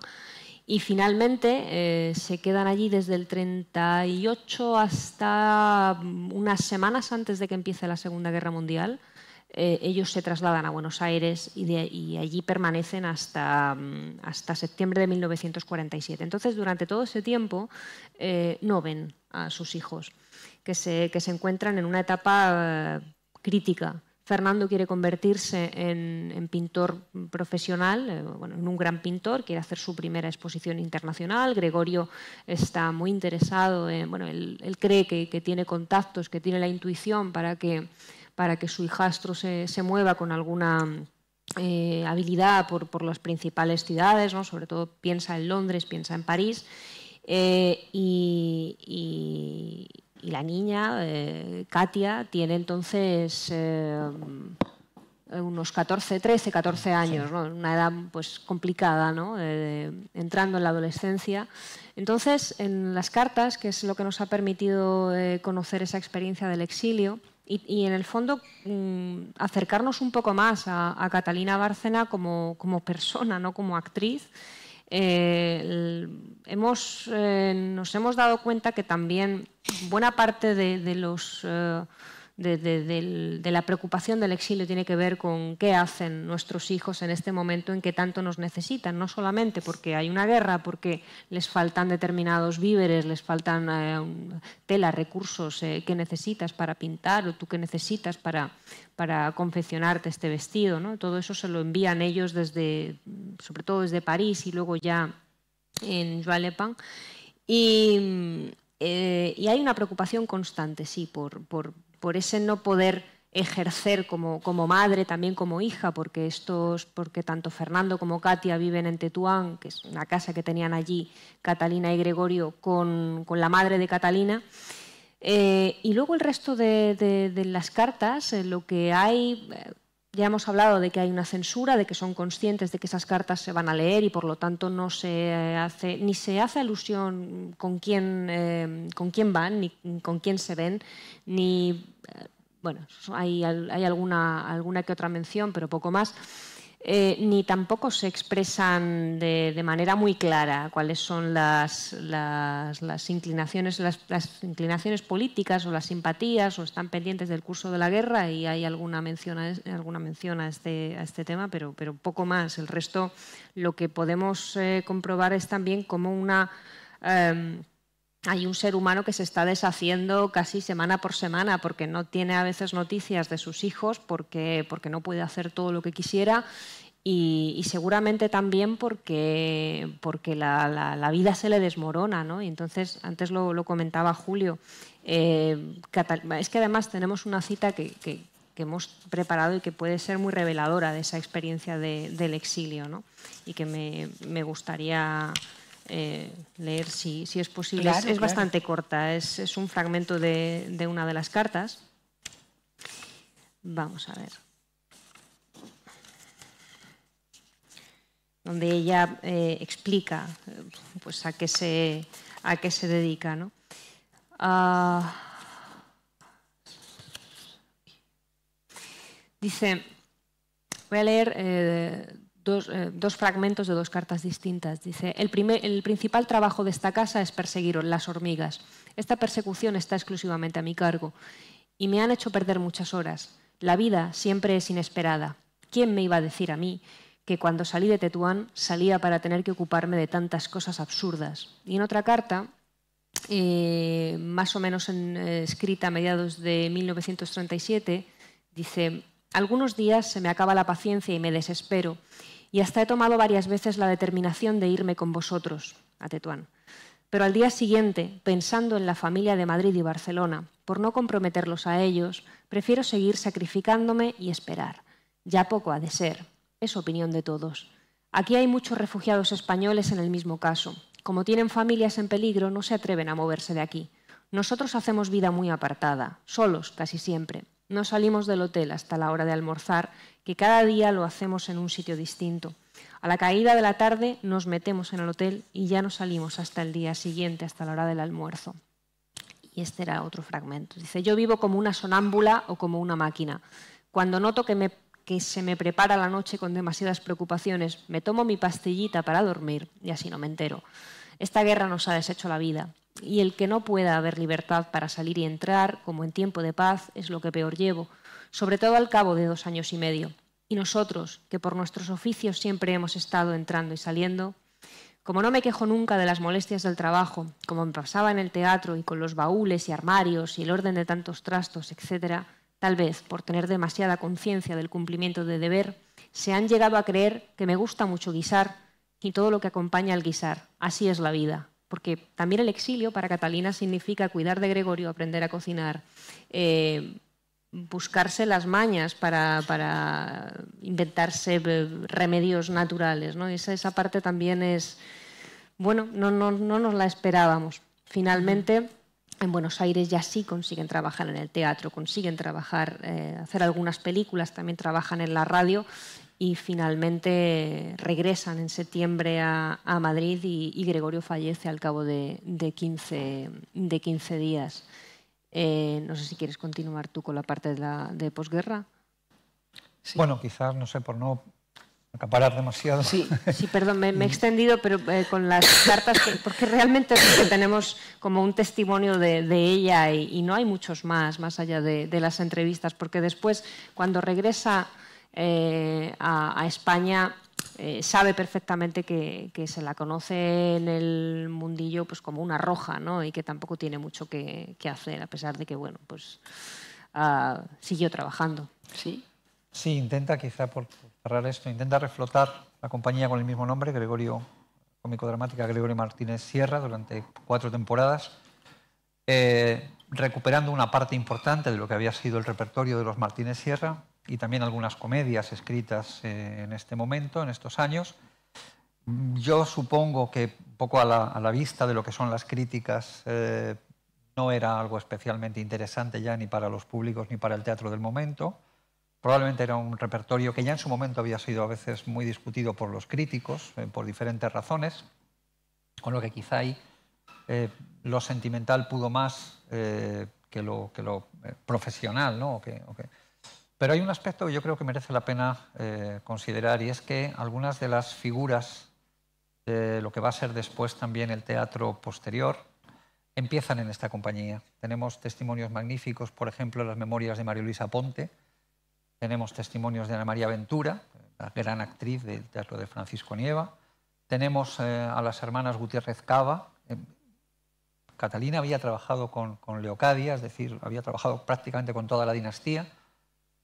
y finalmente eh, se quedan allí desde el 38 hasta mm, unas semanas antes de que empiece la Segunda Guerra Mundial. Eh, ellos se trasladan a Buenos Aires y, allí permanecen hasta, mm, hasta, septiembre de 1947. Entonces, durante todo ese tiempo, eh, no ven a sus hijos que se, que se encuentran en una etapa eh, crítica. Fernando quiere convertirse en, pintor profesional, eh, bueno, en un gran pintor, quiere hacer su primera exposición internacional. Gregorio está muy interesado, en, bueno, él, cree que, que, tiene contactos, que tiene la intuición para que, para que su hijastro se, se mueva con alguna eh, habilidad por, por, las principales ciudades, ¿no? sobre todo piensa en Londres, piensa en París. y y la niña, eh, Katia, tiene entonces eh, unos 14, 13, 14 años, ¿no? una edad pues complicada, ¿no? Eh, entrando en la adolescencia. Entonces, en las cartas, que es lo que nos ha permitido conocer esa experiencia del exilio, y, en el fondo mm, acercarnos un poco más a, Catalina Bárcena como, como persona, no como actriz, hemos, eh, nos hemos dado cuenta que también buena parte de los eh, de, la preocupación del exilio tiene que ver con qué hacen nuestros hijos en este momento en que tanto nos necesitan, no solamente porque hay una guerra, porque les faltan determinados víveres, les faltan eh, tela, recursos eh, que necesitas para pintar o tú que necesitas para, para confeccionarte este vestido. ¿no? Todo eso se lo envían ellos desde, sobre todo desde París y luego ya en Joan eh, Y, hay una preocupación constante, sí, por por ese no poder ejercer como, como, madre, también como hija, porque estos, porque tanto Fernando como Katia viven en Tetuán, que es una casa que tenían allí Catalina y Gregorio con, la madre de Catalina. Eh, y luego el resto de, las cartas, eh, lo que hay, eh, ya hemos hablado de que hay una censura, de que son conscientes de que esas cartas se van a leer y por lo tanto no se hace ni se hace alusión con quién eh, con quién van ni con quién se ven ni eh, bueno hay, alguna alguna que otra mención pero poco más. Eh, ni tampoco se expresan de, de, manera muy clara cuáles son las, las, las inclinaciones, las, inclinaciones políticas o las simpatías o están pendientes del curso de la guerra y hay alguna mención a, alguna mención a, este, a este tema, pero, pero poco más. El resto lo que podemos eh, comprobar es también como una... Em, hay un ser humano que se está deshaciendo casi semana por semana porque no tiene a veces noticias de sus hijos, porque, porque no puede hacer todo lo que quisiera y, seguramente también porque, porque la, vida se le desmorona. ¿no? Y entonces, antes lo, comentaba Julio, eh, es que además tenemos una cita que, hemos preparado y que puede ser muy reveladora de esa experiencia del exilio ¿no? y que me, me gustaría eh, leer si, es posible. es, bastante corta, es, un fragmento de, una de las cartas. Vamos a ver. donde ella eh, explica eh, pues, a, qué se, a qué se dedica. Ah. dice, voy a leer eh, dos, fragmentos de dos cartas distintas. Dice, el, primer, el principal trabajo de esta casa es perseguir las hormigas. Esta persecución está exclusivamente a mi cargo y me han hecho perder muchas horas. La vida siempre es inesperada. ¿Quién me iba a decir a mí que cuando salí de Tetuán salía para tener que ocuparme de tantas cosas absurdas? Y en otra carta, eh, más o menos en, eh, escrita a mediados de 1937, dice, algunos días se me acaba la paciencia y me desespero y hasta he tomado varias veces la determinación de irme con vosotros a Tetuán. Pero al día siguiente, pensando en la familia de Madrid y Barcelona, por no comprometerlos a ellos, prefiero seguir sacrificándome y esperar. Ya poco ha de ser. Es opinión de todos. Aquí hay muchos refugiados españoles en el mismo caso. Como tienen familias en peligro, no se atreven a moverse de aquí. Nosotros hacemos vida muy apartada, solos casi siempre. No salimos del hotel hasta la hora de almorzar, que cada día lo hacemos en un sitio distinto. A la caída de la tarde nos metemos en el hotel y ya no salimos hasta el día siguiente, hasta la hora del almuerzo. Y este era otro fragmento. Dice, yo vivo como una sonámbula o como una máquina. Cuando noto que, que se me prepara la noche con demasiadas preocupaciones, me tomo mi pastillita para dormir y así no me entero. Esta guerra nos ha deshecho la vida y el que no pueda haber libertad para salir y entrar, como en tiempo de paz, es lo que peor llevo, sobre todo al cabo de dos años y medio. Y nosotros, que por nuestros oficios siempre hemos estado entrando y saliendo, como no me quejo nunca de las molestias del trabajo, como me pasaba en el teatro y con los baúles y armarios y el orden de tantos trastos, etc., tal vez por tener demasiada conciencia del cumplimiento de deber, se han llegado a creer que me gusta mucho guisar y todo lo que acompaña al guisar. Así es la vida, porque también el exilio para Catalina significa cuidar de Gregorio, aprender a cocinar, eh, buscarse las mañas para, inventarse eh, remedios naturales. ¿no? Esa, esa parte también es, bueno, no, nos la esperábamos. Finalmente, en Buenos Aires ya sí consiguen trabajar en el teatro, consiguen trabajar, eh, hacer algunas películas, también trabajan en la radio y finalmente regresan en septiembre a, Madrid y, Gregorio fallece al cabo de, 15, de 15, días. Eh, no sé si quieres continuar tú con la parte de, posguerra. Bueno, quizás, no sé, por no acaparar demasiado. Sí, sí perdón, me, he extendido, pero eh, con las cartas, porque realmente que tenemos como un testimonio de, ella y, no hay muchos más, más allá de, de las entrevistas, porque después, cuando regresa eh, a, España eh, sabe perfectamente que, se la conoce en el mundillo pues como una roja, ¿no? Y que tampoco tiene mucho que, hacer, a pesar de que, bueno, pues ah, siguió trabajando. ¿Sí? Sí, intenta quizá por cerrar esto, intenta reflotar la compañía con el mismo nombre, Gregorio, cómico dramática Gregorio Martínez Sierra, durante cuatro temporadas, eh, recuperando una parte importante de lo que había sido el repertorio de los Martínez Sierra, y también algunas comedias escritas eh, en este momento, en estos años. Yo supongo que poco a la, vista de lo que son las críticas eh, no era algo especialmente interesante ya ni para los públicos ni para el teatro del momento. Probablemente era un repertorio que ya en su momento había sido a veces muy discutido por los críticos, eh, por diferentes razones, con lo que quizá ahí lo sentimental pudo más que lo, que lo profesional, ¿no? que, que, pero hay un aspecto que yo creo que merece la pena eh, considerar y es que algunas de las figuras de lo que va a ser después también el teatro posterior empiezan en esta compañía. Tenemos testimonios magníficos, por ejemplo, las memorias de María Luisa Ponte, tenemos testimonios de Ana María Ventura, la gran actriz del teatro de Francisco Nieva, tenemos eh, a las hermanas Gutiérrez Cava. Eh, Catalina había trabajado con Leocadia, es decir, había trabajado prácticamente con toda la dinastía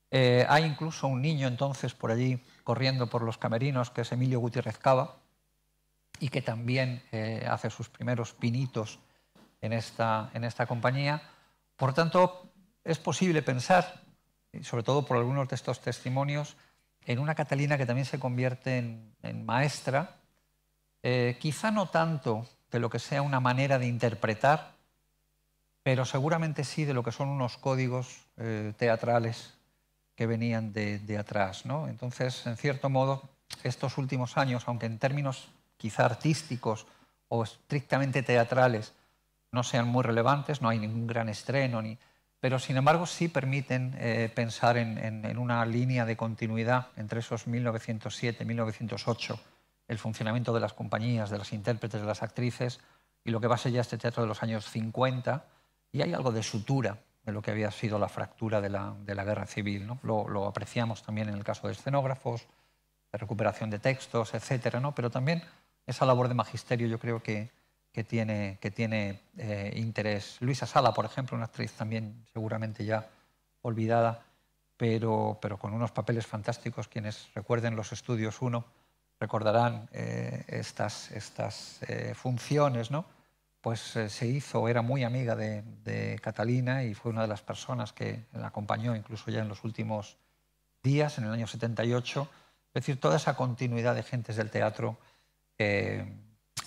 eh, hay incluso un niño entonces por allí corriendo por los camerinos, que es Emilio Gutiérrez Cava, y que también eh, hace sus primeros pinitos en esta, en esta compañía. Por tanto, es posible pensar, sobre todo por algunos de estos testimonios, en una Catalina que también se convierte en, maestra, eh, quizá no tanto de lo que sea una manera de interpretar, pero seguramente sí de lo que son unos códigos teatrales que venían de, atrás. ¿no? Entonces, en cierto modo, estos últimos años, aunque en términos quizá artísticos o estrictamente teatrales no sean muy relevantes, no hay ningún gran estreno, ni... pero sin embargo sí permiten eh, pensar en, en, una línea de continuidad entre esos 1907-1908, el funcionamiento de las compañías, de las intérpretes, de las actrices, y lo que va a ser ya este teatro de los años 50, y hay algo de sutura de lo que había sido la fractura de la, de la guerra civil. ¿no? Lo, lo, apreciamos también en el caso de escenógrafos, de recuperación de textos, etcétera, ¿no? pero también esa labor de magisterio yo creo que, que tiene, que tiene eh, interés. Luisa Sala, por ejemplo, una actriz también seguramente ya olvidada, pero, pero con unos papeles fantásticos. Quienes recuerden los estudios 1 recordarán eh, estas, estas eh, funciones, ¿no? pues eh, se hizo, era muy amiga de, Catalina y fue una de las personas que la acompañó incluso ya en los últimos días, en el año 78. Es decir, toda esa continuidad de gentes del teatro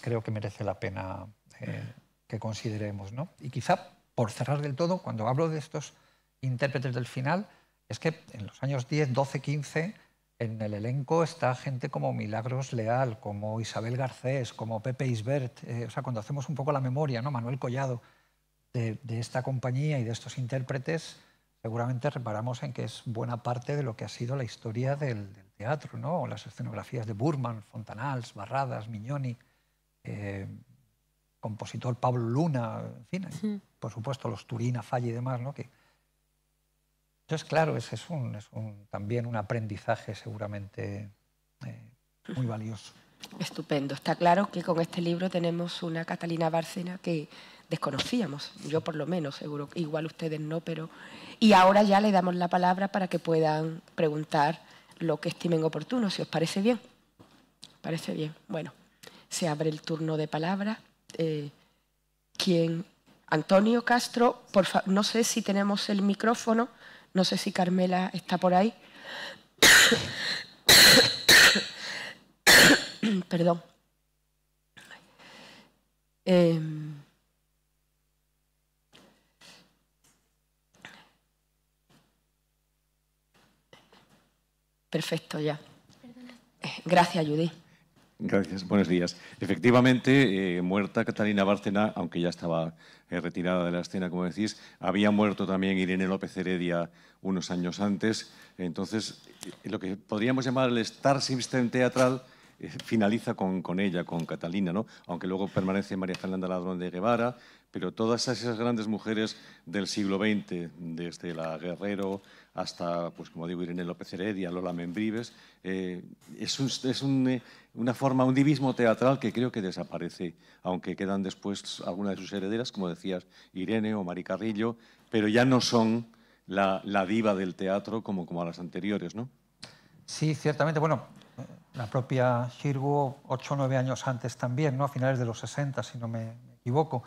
creo que merece la pena eh, que consideremos. ¿no? Y quizá por cerrar del todo, cuando hablo de estos intérpretes del final, es que en los años 10, 12, 15 en el elenco está gente como Milagros Leal, como Isabel Garcés, como Pepe Isbert, eh, o sea, cuando hacemos un poco la memoria, ¿no? Manuel Collado, de, esta compañía y de estos intérpretes, seguramente reparamos en que es buena parte de lo que ha sido la historia del, teatro, ¿no? Las escenografías de Burman, Fontanals, Barradas, Mignoni, eh, compositor Pablo Luna, en fin, por supuesto los Turina, Falle y demás, ¿no? Que, entonces, claro, ese es, también un aprendizaje seguramente eh, muy valioso. Estupendo. Está claro que con este libro tenemos una Catalina Bárcena que desconocíamos, yo por lo menos, seguro, igual ustedes no, pero... Y ahora ya le damos la palabra para que puedan preguntar lo que estimen oportuno, si os parece bien. Parece bien. Bueno, se abre el turno de palabra. Eh, ¿Quién? Antonio Castro, por no sé si tenemos el micrófono. No sé si Carmela está por ahí. Perdón. Em, perfecto, ya. Gracias, Judith. Gracias, buenos días. Efectivamente, eh, muerta Catalina Bárcena, aunque ya estaba retirada de la escena, como decís. Había muerto también Irene López Heredia unos años antes. Entonces, lo que podríamos llamar el star system teatral eh, finaliza con, ella, con Catalina, ¿no? aunque luego permanece María Fernanda Ladrón de Guevara, pero todas esas grandes mujeres del siglo XX, desde la Guerrero, hasta, pues como digo, Irene López Heredia, Lola Membrives. Eh, es, eh, una forma, un divismo teatral que creo que desaparece, aunque quedan después algunas de sus herederas, como decías, Irene o Mari Carrillo, pero ya no son la, diva del teatro como, como a las anteriores, ¿no? Sí, ciertamente. Bueno, eh, la propia Shirgu, ocho o nueve años antes también, ¿no? a finales de los 60, si no me equivoco.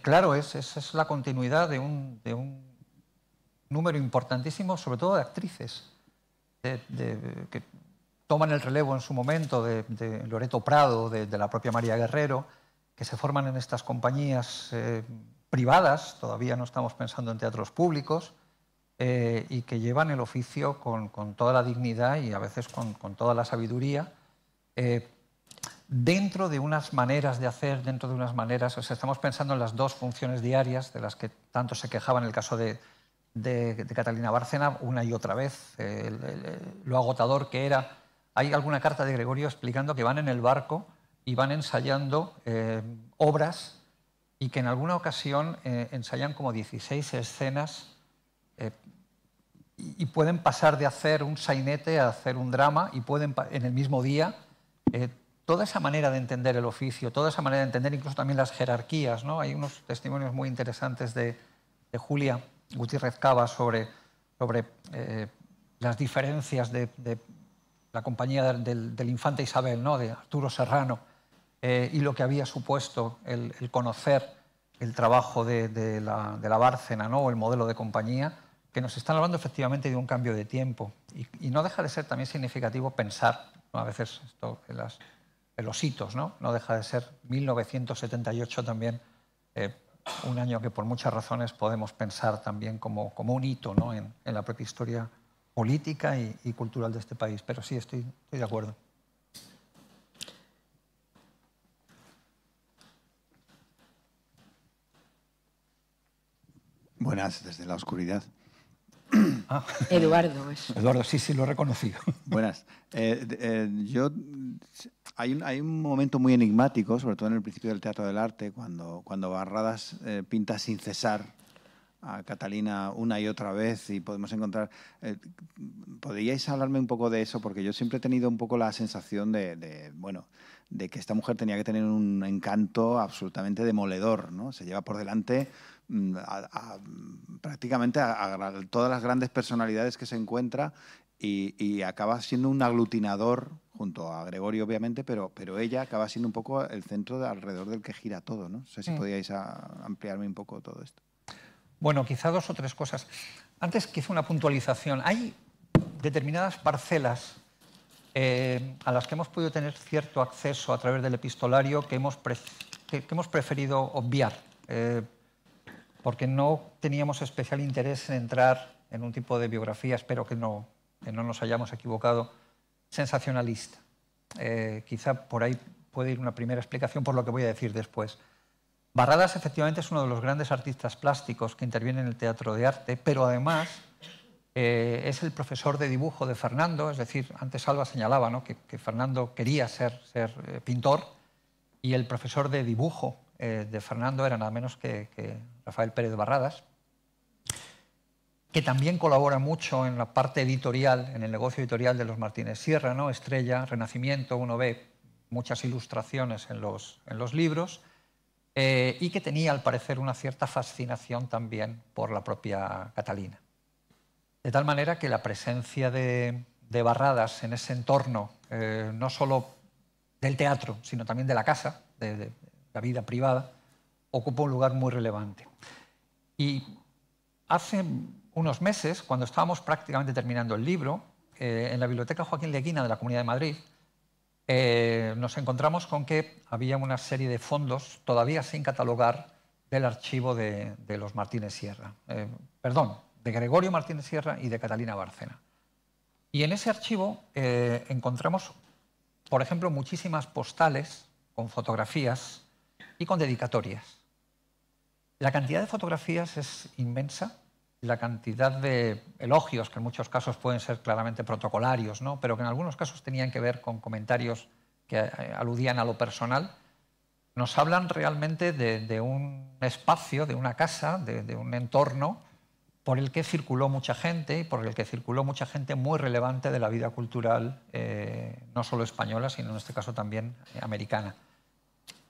claro, es, es, es, la continuidad de un número importantísimo, sobre todo de actrices, que toman el relevo en su momento de, Loreto Prado, de, la propia María Guerrero, que se forman en estas compañías eh, privadas, todavía no estamos pensando en teatros públicos, eh, y que llevan el oficio con, toda la dignidad y a veces con, toda la sabiduría, eh, dentro de unas maneras de hacer, dentro de unas maneras, o sea, estamos pensando en las dos funciones diarias de las que tanto se quejaba en el caso de, de, Catalina Bárcena una y otra vez, eh, lo agotador que era. Hay alguna carta de Gregorio explicando que van en el barco y van ensayando eh, obras y que en alguna ocasión eh, ensayan como 16 escenas y, pueden pasar de hacer un sainete a hacer un drama y pueden en el mismo día toda esa manera de entender el oficio, toda esa manera de entender incluso también las jerarquías. ¿no? Hay unos testimonios muy interesantes de Julia Gutiérrez Cava sobre, sobre eh, las diferencias de, la compañía del, infante Isabel, ¿no? de Arturo Serrano, eh, y lo que había supuesto el, conocer el trabajo de, la, Bárcena, ¿no? el modelo de compañía, que nos están hablando efectivamente de un cambio de tiempo. Y, no deja de ser también significativo pensar, a veces esto, en, los hitos, ¿no? no deja de ser 1978 también, eh, un año que por muchas razones podemos pensar también como, un hito en, la propia historia política y, cultural de este país. Pero sí, estoy, estoy de acuerdo. Buenas, desde la oscuridad. Ah. Eduardo Eduardo, sí, sí, lo he reconocido. Buenas. Eh, eh, yo, hay un, hay, un, momento muy enigmático, sobre todo en el principio del Teatro del Arte, cuando, cuando Barradas eh, pinta sin cesar a Catalina una y otra vez y podemos encontrar... ¿Podríais hablarme un poco de eso? Porque yo siempre he tenido un poco la sensación de, bueno, de que esta mujer tenía que tener un encanto absolutamente demoledor, ¿no? Se lleva por delante Mm, mm, prácticamente a, todas las grandes personalidades que se encuentra y, acaba siendo un aglutinador junto a Gregorio, obviamente, pero, pero ella acaba siendo un poco el centro alrededor del que gira todo. No, sé si podíais ampliarme un poco todo esto. Bueno, quizá dos o tres cosas. Antes quizá una puntualización. Hay determinadas parcelas eh, a las que hemos podido tener cierto acceso a través del epistolario que hemos, hemos preferido obviar. Eh, porque no teníamos especial interés en entrar en un tipo de biografía, espero que no, no nos hayamos equivocado, sensacionalista. Eh, quizá por ahí puede ir una primera explicación por lo que voy a decir después. Barradas efectivamente es uno de los grandes artistas plásticos que interviene en el teatro de arte, pero además eh, es el profesor de dibujo de Fernando, es decir, antes Alba señalaba ¿no? que, Fernando quería ser, ser eh, pintor y el profesor de dibujo de Fernando era nada menos que Rafael Pérez Barradas, que también colabora mucho en la parte editorial, en el negocio editorial de los Martínez Sierra, ¿no? Estrella, Renacimiento, uno ve muchas ilustraciones en los, libros, eh, y que tenía al parecer una cierta fascinación también por la propia Catalina. De tal manera que la presencia de, Barradas en ese entorno, eh, no solo del teatro, sino también de la casa, de, de la vida privada, ocupa un lugar muy relevante. Y hace unos meses, cuando estábamos prácticamente terminando el libro, eh, en la Biblioteca Joaquín Leguina de la Comunidad de Madrid, eh, nos encontramos con que había una serie de fondos todavía sin catalogar del archivo de, los Martínez Sierra, eh, perdón, de Gregorio Martínez Sierra y de Catalina Barcena. Y en ese archivo encontramos, por ejemplo, muchísimas postales con fotografías y con dedicatorias. La cantidad de fotografías es inmensa, la cantidad de elogios, que en muchos casos pueden ser claramente protocolarios, ¿no? pero que en algunos casos tenían que ver con comentarios que eh, aludían a lo personal, nos hablan realmente de, un espacio, de una casa, de, un entorno por el que circuló mucha gente y por el que circuló mucha gente muy relevante de la vida cultural, eh, no solo española, sino en este caso también americana.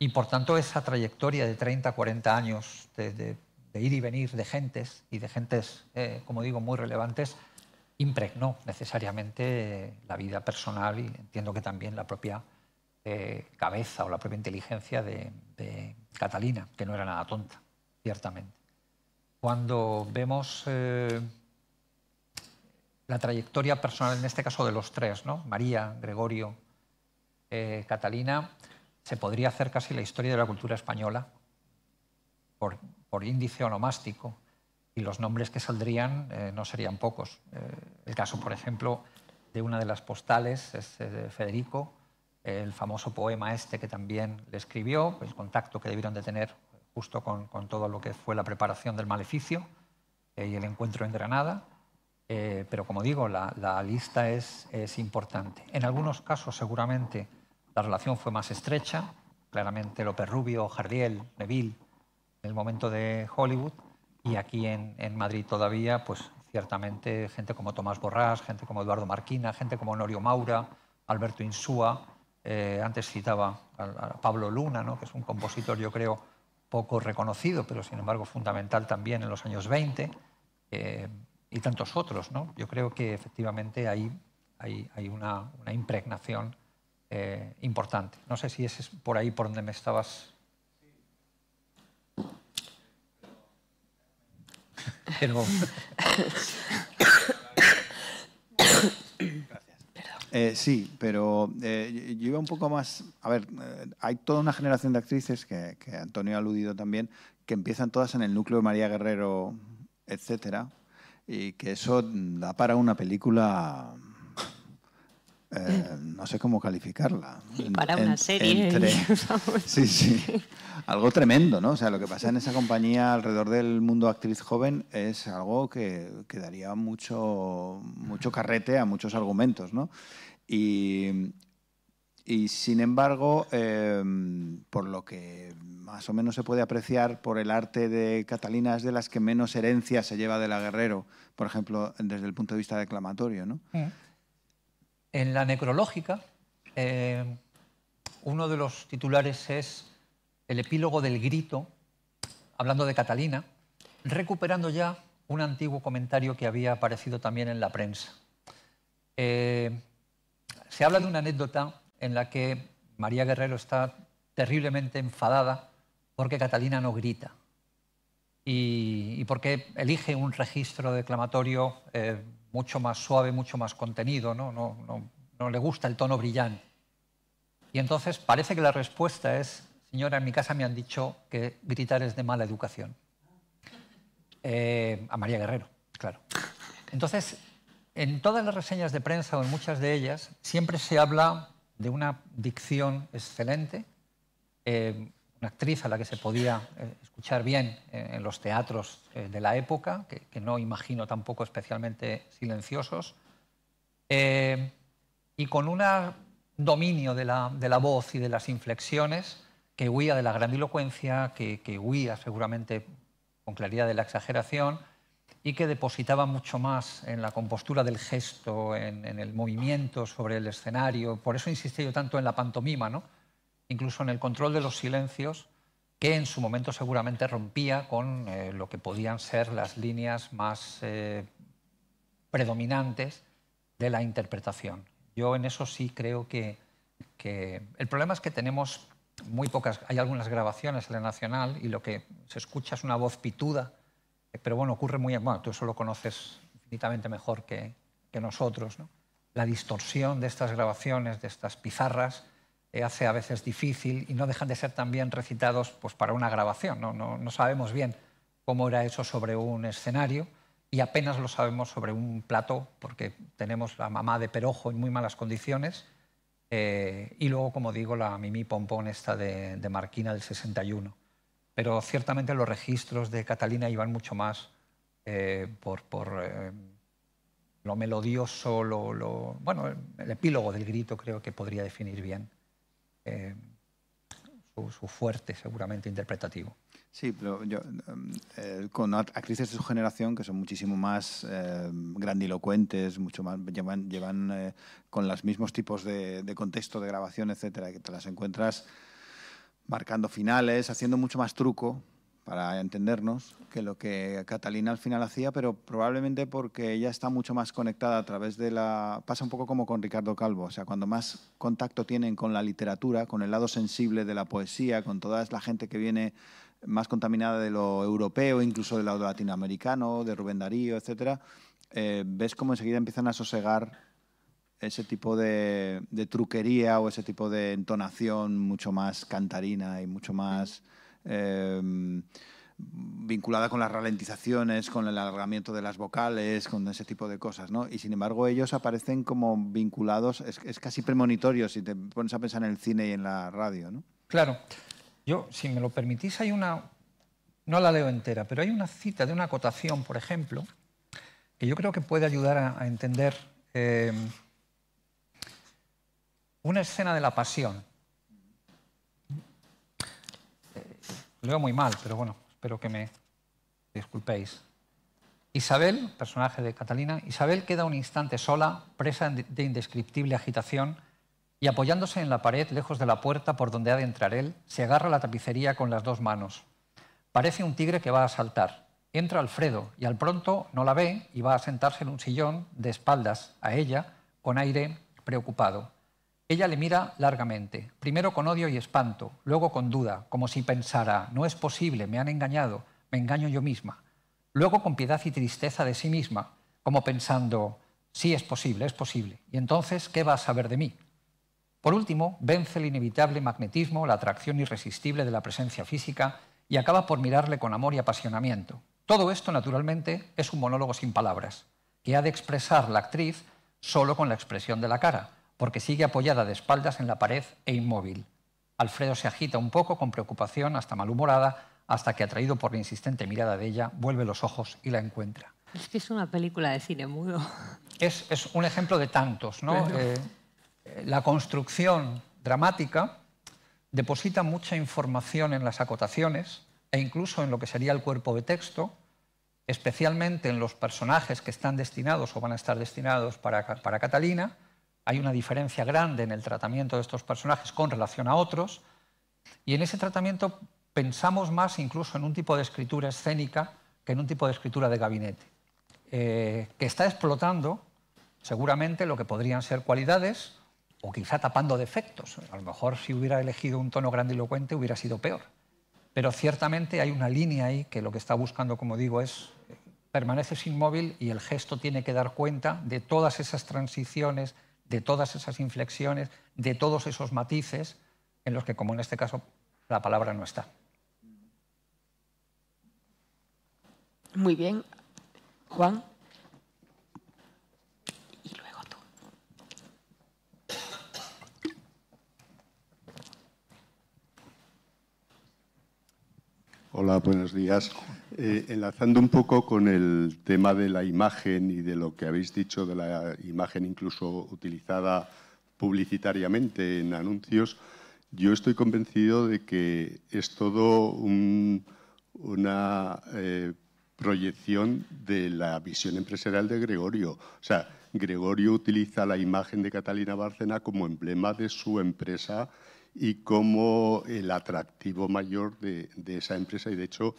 Y por tanto esa trayectoria de 30, 40 años de, ir y venir de gentes, y de gentes, eh, como digo, muy relevantes, impregnó necesariamente la vida personal y entiendo que también la propia eh, cabeza o la propia inteligencia de, Catalina, que no era nada tonta, ciertamente. Cuando vemos eh, la trayectoria personal, en este caso de los tres, ¿no? María, Gregorio, Catalina, se podría hacer casi la historia de la cultura española por, índice onomástico y los nombres que saldrían eh, no serían pocos. Eh, el caso, por ejemplo, de una de las postales es eh, Federico, el famoso poema este que también le escribió, el contacto que debieron de tener justo con, todo lo que fue la preparación del maleficio y el encuentro en Granada. pero como digo, la, lista es importante. En algunos casos seguramente la relación fue más estrecha, claramente López Rubio, Jardiel, Neville, en el momento de Hollywood, y aquí en, Madrid todavía, pues ciertamente gente como Tomás Borrás, gente como Eduardo Marquina, gente como Honorio Maura, Alberto Insúa, eh, antes citaba a, Pablo Luna, que es un compositor, yo creo, poco reconocido, pero sin embargo fundamental también en los años 20, eh, y tantos otros. ¿no? Yo creo que efectivamente ahí hay, una impregnación eh, importante. No sé si ese es por ahí por donde me estabas... Pero... Eh, sí, pero eh, yo iba un poco más. A ver, hay toda una generación de actrices que, que, Antonio ha aludido también, que empiezan todas en el núcleo de María Guerrero, etcétera, y que eso da para una película eh, no sé cómo calificarla. para una serie. sí, sí. Algo tremendo, ¿no? O sea, lo que pasa en esa compañía alrededor del mundo actriz joven es algo que, daría mucho, mucho carrete a muchos argumentos, ¿no? Y, sin embargo, em, por lo que más o menos se puede apreciar por el arte de Catalina, es de las que menos herencia se lleva de la Guerrero, por ejemplo, desde el punto de vista declamatorio, ¿no? En la necrológica, eh, uno de los titulares es el epílogo del grito, hablando de Catalina, recuperando ya un antiguo comentario que había aparecido también en la prensa. Eh, se habla de una anécdota en la que María Guerrero está terriblemente enfadada porque Catalina no grita y, porque elige un registro declamatorio eh, mucho más suave, mucho más contenido, ¿no? No, le gusta el tono brillante. Y entonces parece que la respuesta es, señora, en mi casa me han dicho que gritar es de mala educación. Eh, a María Guerrero, claro. Entonces, en todas las reseñas de prensa o en muchas de ellas, siempre se habla de una dicción excelente, eh, una actriz a la que se podía eh, escuchar bien eh, en los teatros eh, de la época, que, no imagino tampoco especialmente silenciosos, y con un dominio de la, voz y de las inflexiones que huía de la grandilocuencia, que, que huía seguramente con claridad de la exageración y que depositaba mucho más en la compostura del gesto, en, en el movimiento sobre el escenario. Por eso insistí yo tanto en la pantomima, ¿no? incluso en el control de los silencios, que en su momento seguramente rompía con eh, lo que podían ser las líneas más eh, predominantes de la interpretación. Yo en eso sí creo que, el problema es que tenemos muy pocas, hay algunas grabaciones en la Nacional y lo que se escucha es una voz pituda, eh, pero bueno, ocurre muy, bueno, tú eso lo conoces infinitamente mejor que, que nosotros, ¿no? la distorsión de estas grabaciones, de estas pizarras, eh, hace a veces difícil y no dejan de ser también recitados pues, para una grabación. ¿no? No, no sabemos bien cómo era eso sobre un escenario y apenas lo sabemos sobre un plato porque tenemos la mamá de Perojo en muy malas condiciones eh, y luego, como digo, la Mimi Pompón esta de, de Marquina del 61. Pero ciertamente los registros de Catalina iban mucho más eh, por, por lo melodioso, lo, lo, bueno, el epílogo del grito creo que podría definir bien. Eh, su, fuerte seguramente interpretativo. Sí, pero yo, em, eh, con actrices de su generación, que son muchísimo más em, grandilocuentes, mucho más llevan, eh, con los mismos tipos de, de contexto de grabación, etcétera, que te las encuentras marcando finales, haciendo mucho más truco, para entendernos, que lo que Catalina al final hacía, pero probablemente porque ella está mucho más conectada a través de la... pasa un poco como con Ricardo Calvo, o sea, cuando más contacto tienen con la literatura, con el lado sensible de la poesía, con toda la gente que viene más contaminada de lo europeo, incluso del lado latinoamericano, de Rubén Darío, etc., eh, ves cómo enseguida empiezan a sosegar ese tipo de, truquería o ese tipo de entonación mucho más cantarina y mucho más... Em, vinculada con las ralentizaciones, con el alargamiento de las vocales, con ese tipo de cosas, ¿no? Y sin embargo ellos aparecen como vinculados, es, casi premonitorio si te pones a pensar en el cine y en la radio, ¿no? Claro. Yo, si me lo permitís, hay una, no la leo entera, pero hay una cita de una acotación, por ejemplo, que yo creo que puede ayudar a, entender em, una escena de la pasión veo muy mal, pero bueno, espero que me disculpéis. Isabel, personaje de Catalina, Isabel queda un instante sola, presa de indescriptible agitación, y apoyándose en la pared, lejos de la puerta por donde ha de entrar él, se agarra la tapicería con las dos manos. Parece un tigre que va a saltar. Entra Alfredo y al pronto no la ve y va a sentarse en un sillón de espaldas a ella, con aire preocupado. Ella le mira largamente, primero con odio y espanto, luego con duda, como si pensara, no es posible, me han engañado, me engaño yo misma. Luego con piedad y tristeza de sí misma, como pensando, sí es posible, es posible. Y entonces, ¿qué va a saber de mí? Por último, vence el inevitable magnetismo, la atracción irresistible de la presencia física y acaba por mirarle con amor y apasionamiento. Todo esto, naturalmente, es un monólogo sin palabras, que ha de expresar la actriz solo con la expresión de la cara porque sigue apoyada de espaldas en la pared e inmóvil. Alfredo se agita un poco con preocupación, hasta malhumorada, hasta que, atraído por la insistente mirada de ella, vuelve los ojos y la encuentra. Es que es una película de cine mudo. Es, un ejemplo de tantos, ¿no? Eh, eh, la construcción dramática deposita mucha información en las acotaciones e incluso en lo que sería el cuerpo de texto, especialmente en los personajes que están destinados o van a estar destinados para Catalina, hay una diferencia grande en el tratamiento de estos personajes con relación a otros, y en ese tratamiento pensamos más incluso en un tipo de escritura escénica que en un tipo de escritura de gabinete, eh, que está explotando seguramente lo que podrían ser cualidades o quizá tapando defectos. A lo mejor si hubiera elegido un tono grandilocuente hubiera sido peor. Pero ciertamente hay una línea ahí que lo que está buscando, como digo, es eh, permaneces inmóvil y el gesto tiene que dar cuenta de todas esas transiciones, de todas esas inflexiones, de todos esos matices en los que, como en este caso, la palabra no está. Muy bien. Juan. Hola, buenos días. Eh, enlazando un poco con el tema de la imagen y de lo que habéis dicho de la imagen incluso utilizada publicitariamente en anuncios, yo estoy convencido de que es todo una eh, proyección de la visión empresarial de Gregorio. O sea, Gregorio utiliza la imagen de Catalina Bárcena como emblema de su empresa y como el atractivo mayor de, esa empresa. Y de hecho,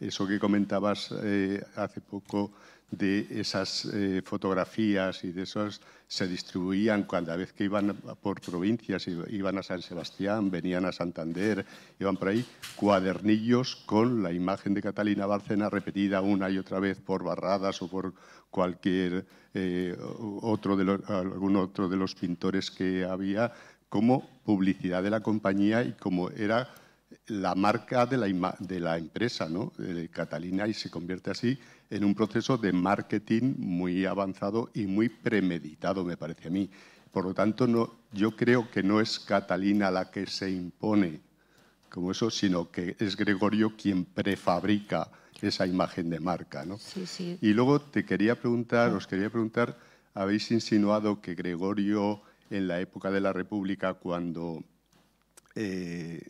eso que comentabas eh, hace poco de esas eh, fotografías y de esas se distribuían cada vez que iban por provincias, iban a San Sebastián, venían a Santander, iban por ahí, cuadernillos con la imagen de Catalina Bárcena repetida una y otra vez por Barradas o por cualquier eh, otro de algún otro de los pintores que había, como publicidad de la compañía y como era la marca de la, empresa, ¿no? Catalina, y se convierte así en un proceso de marketing muy avanzado y muy premeditado, me parece a mí. Por lo tanto, no, yo creo que no es Catalina la que se impone como eso, sino que es Gregorio quien prefabrica esa imagen de marca. ¿no? Sí, sí. Y luego te quería preguntar, os quería preguntar, habéis insinuado que Gregorio en la época de la República, cuando eh,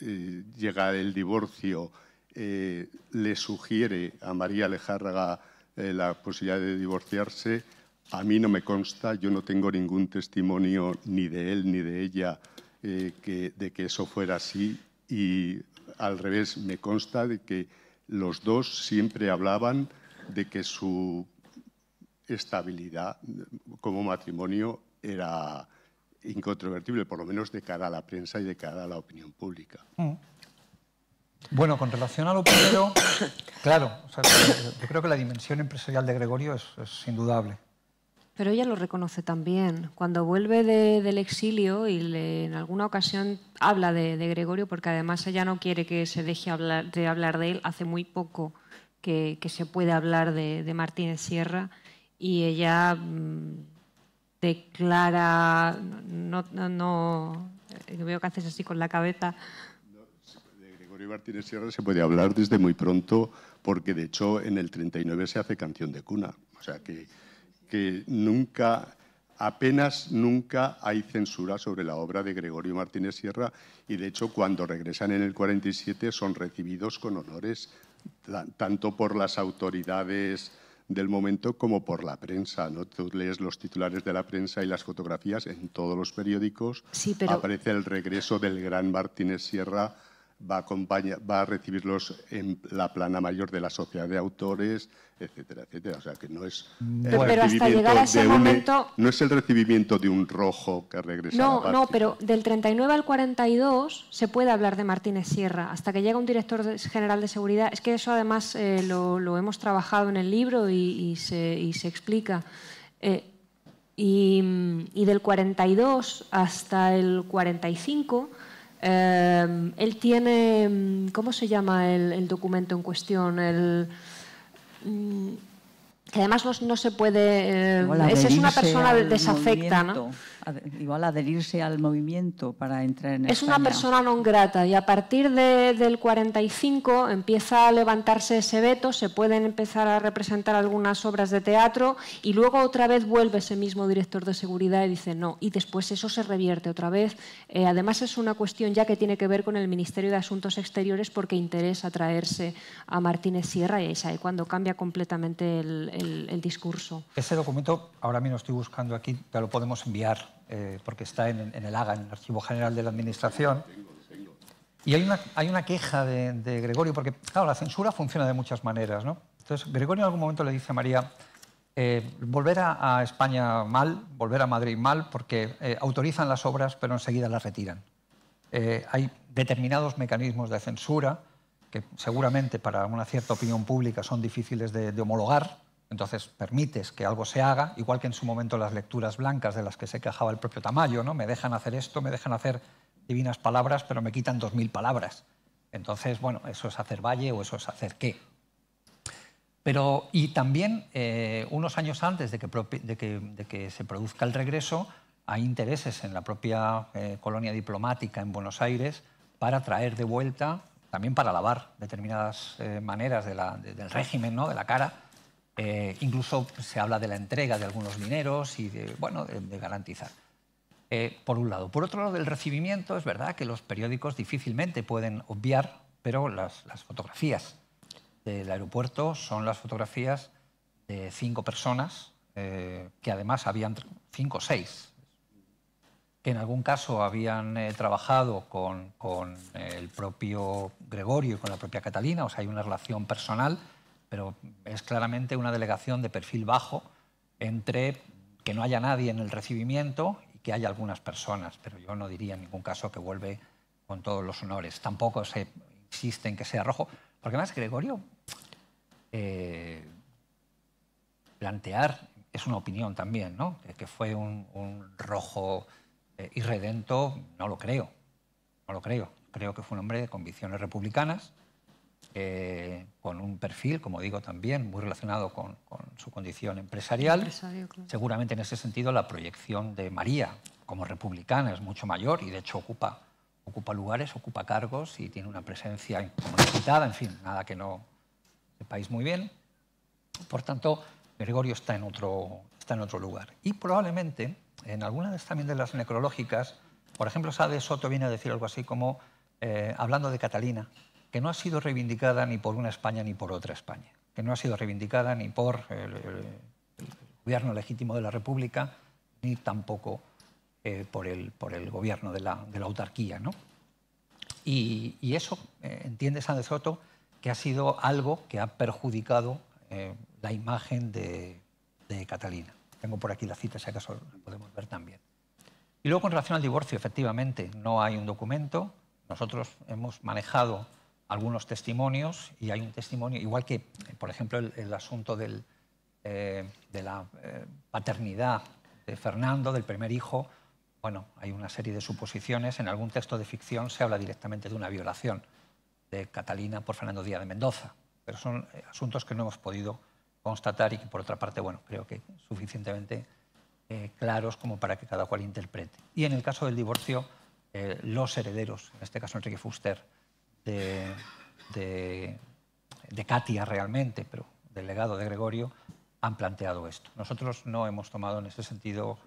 eh, llega el divorcio, eh, le sugiere a María Alejárraga la posibilidad de divorciarse. A mí no me consta, yo no tengo ningún testimonio ni de él ni de ella de que eso fuera así y al revés me consta de que los dos siempre hablaban de que su estabilidad como matrimonio era, incontrovertible, por lo menos de cara a la prensa y de cara a la opinión pública. Mm. Bueno, con relación a lo primero, claro, yo creo que la dimensión empresarial de Gregorio es, indudable. Pero ella lo reconoce también. Cuando vuelve del exilio y en alguna ocasión habla de, Gregorio, porque además ella no quiere que se deje de hablar de él, hace muy poco que, se puede hablar de, Martínez Sierra y ella... Mm, de Clara, no, no, eh, veo que haces así con la cabeza. De Gregorio Martínez Sierra se puede hablar desde muy pronto, porque de hecho en el 39 se hace canción de cuna. O sea que, que nunca, apenas nunca hay censura sobre la obra de Gregorio Martínez Sierra, y de hecho cuando regresan en el 47 son recibidos con honores tanto por las autoridades del momento como por la prensa. ¿no? Tú lees los titulares de la prensa y las fotografías en todos los periódicos. Aparece el regreso del gran Martínez Sierra, va va a recibirlos en la plana mayor de la Sociedad de Autores, etcétera, etcétera. O sea, que no es hasta no es el recibimiento de un rojo que regresa No, no, pero del 39 al 42 se puede hablar de Martínez Sierra. Hasta que llega un director general de seguridad. Es que eso además eh, lo, hemos trabajado en el libro y, se, y se, explica. Eh, y, y, del 42 hasta el 45... Eh, él tiene, mm, ¿cómo se llama el, el documento en cuestión? El, Mm, que además no, se puede... Eh, es, una persona desafecta, ¿no? igual adherirse al movimiento para entrar en Es una persona non grata y a partir de, del 45 empieza a levantarse ese veto, se pueden empezar a representar algunas obras de teatro y luego otra vez vuelve ese mismo director de seguridad y dice no. Y después eso se revierte otra vez. Eh, además es una cuestión ya que tiene que ver con el Ministerio de Asuntos Exteriores porque interesa traerse a Martínez Sierra y es ahí cuando cambia completamente el, el, discurso. Ese documento, ahora mismo estoy buscando aquí, te lo podemos enviar eh, porque está en, el Haga, en el Archivo General de la Administración. Y hay una, queja de, Gregorio, porque, claro, la censura funciona de muchas maneras, ¿no? Entonces, Gregorio en algún momento le dice a María, eh, volver a, España mal, volver a Madrid mal, porque eh, autorizan las obras, pero enseguida las retiran. hay determinados mecanismos de censura que seguramente para una cierta opinión pública son difíciles de homologar, entonces permites que algo se haga, igual que en su momento las lecturas blancas de las que se quejaba el propio Tamayo, ¿no? Me dejan hacer esto, me dejan hacer divinas palabras, pero me quitan dos mil palabras. Entonces, bueno, eso es hacer valle o eso es hacer qué. Pero, y también, eh, unos años antes de que, se produzca el regreso, hay intereses en la propia eh, colonia diplomática en Buenos Aires para traer de vuelta, también para lavar determinadas eh, maneras del régimen, ¿no? de la cara, eh, incluso se habla de la entrega de algunos mineros y de, bueno, de, garantizar. Eh, por un lado. Por otro lado, del recibimiento, es verdad que los periódicos difícilmente pueden obviar, pero las, fotografías del aeropuerto son las fotografías de cinco personas, eh, que además habían cinco o seis, que en algún caso habían trabajado con, con, el propio Gregorio y con la propia Catalina, o sea, hay una relación personal pero es claramente una delegación de perfil bajo entre que no haya nadie en el recibimiento y que haya algunas personas, pero yo no diría en ningún caso que vuelve con todos los honores. Tampoco se insiste en que sea rojo, porque además Gregorio eh, plantear, es una opinión también, ¿no? que fue un, rojo eh, irredento, no lo creo, no lo creo. Creo que fue un hombre de convicciones republicanas eh, con un perfil, como digo también, muy relacionado con, su condición empresarial. Seguramente en ese sentido la proyección de María como republicana es mucho mayor y de hecho ocupa, ocupa lugares, ocupa cargos y tiene una presencia incitada. en fin, nada que no país muy bien. Por tanto, Gregorio está en otro, está en otro lugar. Y probablemente en alguna de, también de las necrológicas, por ejemplo, Sade Soto viene a decir algo así como, eh, hablando de Catalina, que no ha sido reivindicada ni por una España ni por otra España, que no ha sido reivindicada ni por el, gobierno legítimo de la República, ni tampoco eh, por, el, por el gobierno de la, de la autarquía. ¿no? Y, eso, eh, entiende entiende de Soto, que ha sido algo que ha perjudicado eh, la imagen de, de, Catalina. Tengo por aquí la cita, si acaso la podemos ver también. Y luego, con relación al divorcio, efectivamente, no hay un documento. Nosotros hemos manejado algunos testimonios y hay un testimonio, igual que, por ejemplo, el, asunto del, eh, de la eh, paternidad de Fernando, del primer hijo, bueno, hay una serie de suposiciones. En algún texto de ficción se habla directamente de una violación de Catalina por Fernando Díaz de Mendoza, pero son eh, asuntos que no hemos podido constatar y que, por otra parte, bueno, creo que suficientemente claros como para que cada cual interprete. Y en el caso del divorcio, los herederos, en este caso Enrique Fuster, de, de, de Katia realmente, pero del legado de Gregorio, han planteado esto. Nosotros no hemos tomado en este sentido...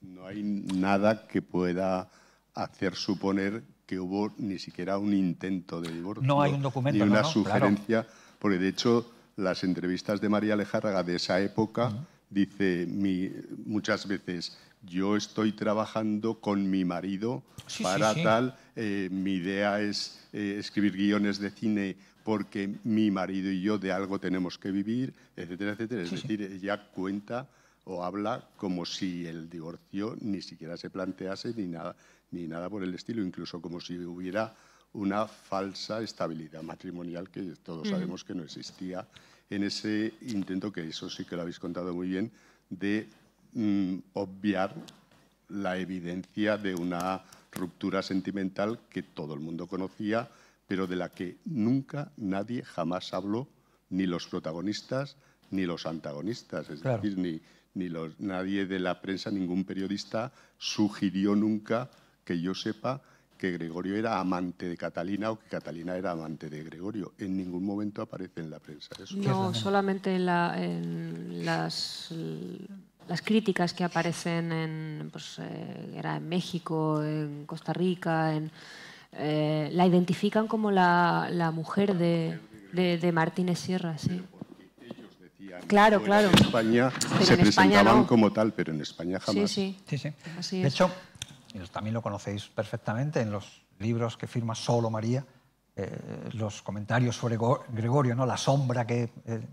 No, hay, eh, nada que pueda hacer suponer que hubo ni siquiera un intento de divorcio. No hay un documento. Ni una sugerencia, porque de hecho las entrevistas de María Lejárraga de esa época dice muchas veces, yo estoy trabajando con mi marido para tal, eh, mi idea es eh, escribir guiones de cine porque mi marido y yo de algo tenemos que vivir, etcétera, etcétera. Es decir, ella cuenta o habla como si el divorcio ni siquiera se plantease ni nada, ni nada por el estilo, incluso como si hubiera una falsa estabilidad matrimonial que todos mm. sabemos que no existía en ese intento, que eso sí que lo habéis contado muy bien, de mm, obviar la evidencia de una ruptura sentimental que todo el mundo conocía, pero de la que nunca nadie jamás habló, ni los protagonistas ni los antagonistas, es decir, ni, los, nadie de la prensa, ningún periodista sugirió nunca que yo sepa que Gregorio era amante de Catalina o que Catalina era amante de Gregorio. En ningún momento aparece en la prensa No, solamente en, la, las, las, críticas que aparecen en, pues, eh, era en México, en Costa Rica, en, eh, la identifican como la, mujer de, de, Martínez Sierra, sí. Claro, claro. En España se presentaban como tal, pero en España jamás. Sí, sí. sí, sí. hecho, también lo conocéis perfectamente en los libros que firma solo María, eh, los comentarios sobre Gregorio, ¿no? la sombra que eh,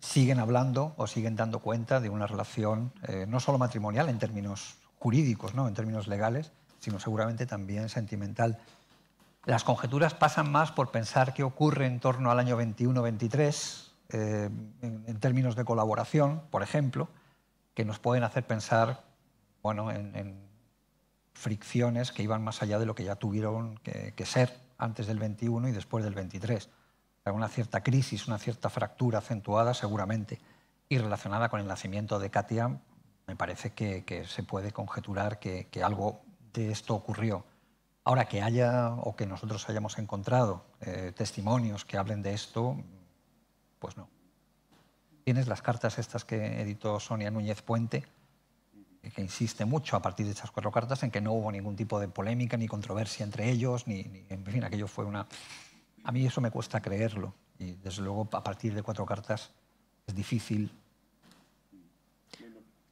siguen hablando o siguen dando cuenta de una relación eh, no solo matrimonial en términos jurídicos, ¿no? en términos legales, sino seguramente también sentimental. Las conjeturas pasan más por pensar qué ocurre en torno al año 21-23, en, términos de colaboración, por ejemplo, que nos pueden hacer pensar bueno, en fricciones que iban más allá de lo que ya tuvieron que, ser antes del 21 y después del 23. una cierta crisis, una cierta fractura acentuada seguramente y relacionada con el nacimiento de Katia, me parece que, se puede conjeturar que, algo de esto ocurrió. Ahora que haya o que nosotros hayamos encontrado eh, testimonios que hablen de esto, pues no. Tienes las cartas estas que editó Sonia Núñez Puente, que insiste mucho a partir de estas cuatro cartas en que no hubo ningún tipo de polémica ni controversia entre ellos, ni, en fin, aquello fue una... A mí eso me cuesta creerlo y desde luego a partir de cuatro cartas es difícil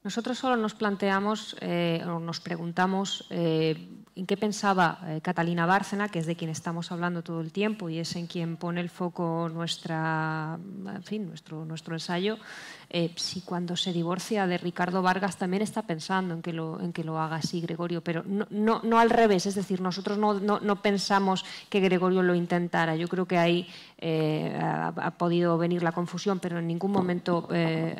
nosotros solo nos planteamos eh, o nos preguntamos eh, en qué pensaba eh, Catalina Bárcena, que es de quien estamos hablando todo el tiempo y es en quien pone el foco nuestra, en fin, nuestro, nuestro ensayo, si cuando se divorcia de Ricardo Vargas también está pensando en que lo, en que lo haga así Gregorio, pero no, al revés, es decir, nosotros no, pensamos que Gregorio lo intentara, yo creo que ahí ha, podido venir la confusión, pero en ningún momento em,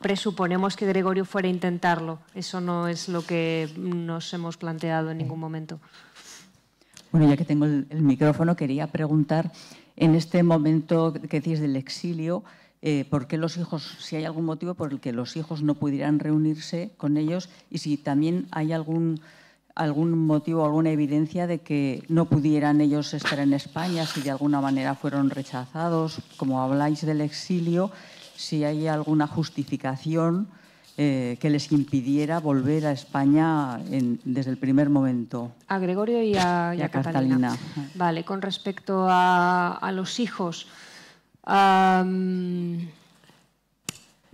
presuponemos que Gregorio fuera intentarlo. Eso no es lo que nos hemos planteado en ningún momento. Bueno, ya que tengo el, micrófono, quería preguntar, en este momento que decís del exilio, eh, por qué los hijos, si hay algún motivo por el que los hijos no pudieran reunirse con ellos y si también hay algún, algún motivo, alguna evidencia de que no pudieran ellos estar en España, si de alguna manera fueron rechazados, como habláis del exilio, si hay alguna justificación eh, que les impidiera volver a España desde el primer momento. A Gregorio y a, Catalina. Vale, con respecto a, los hijos, no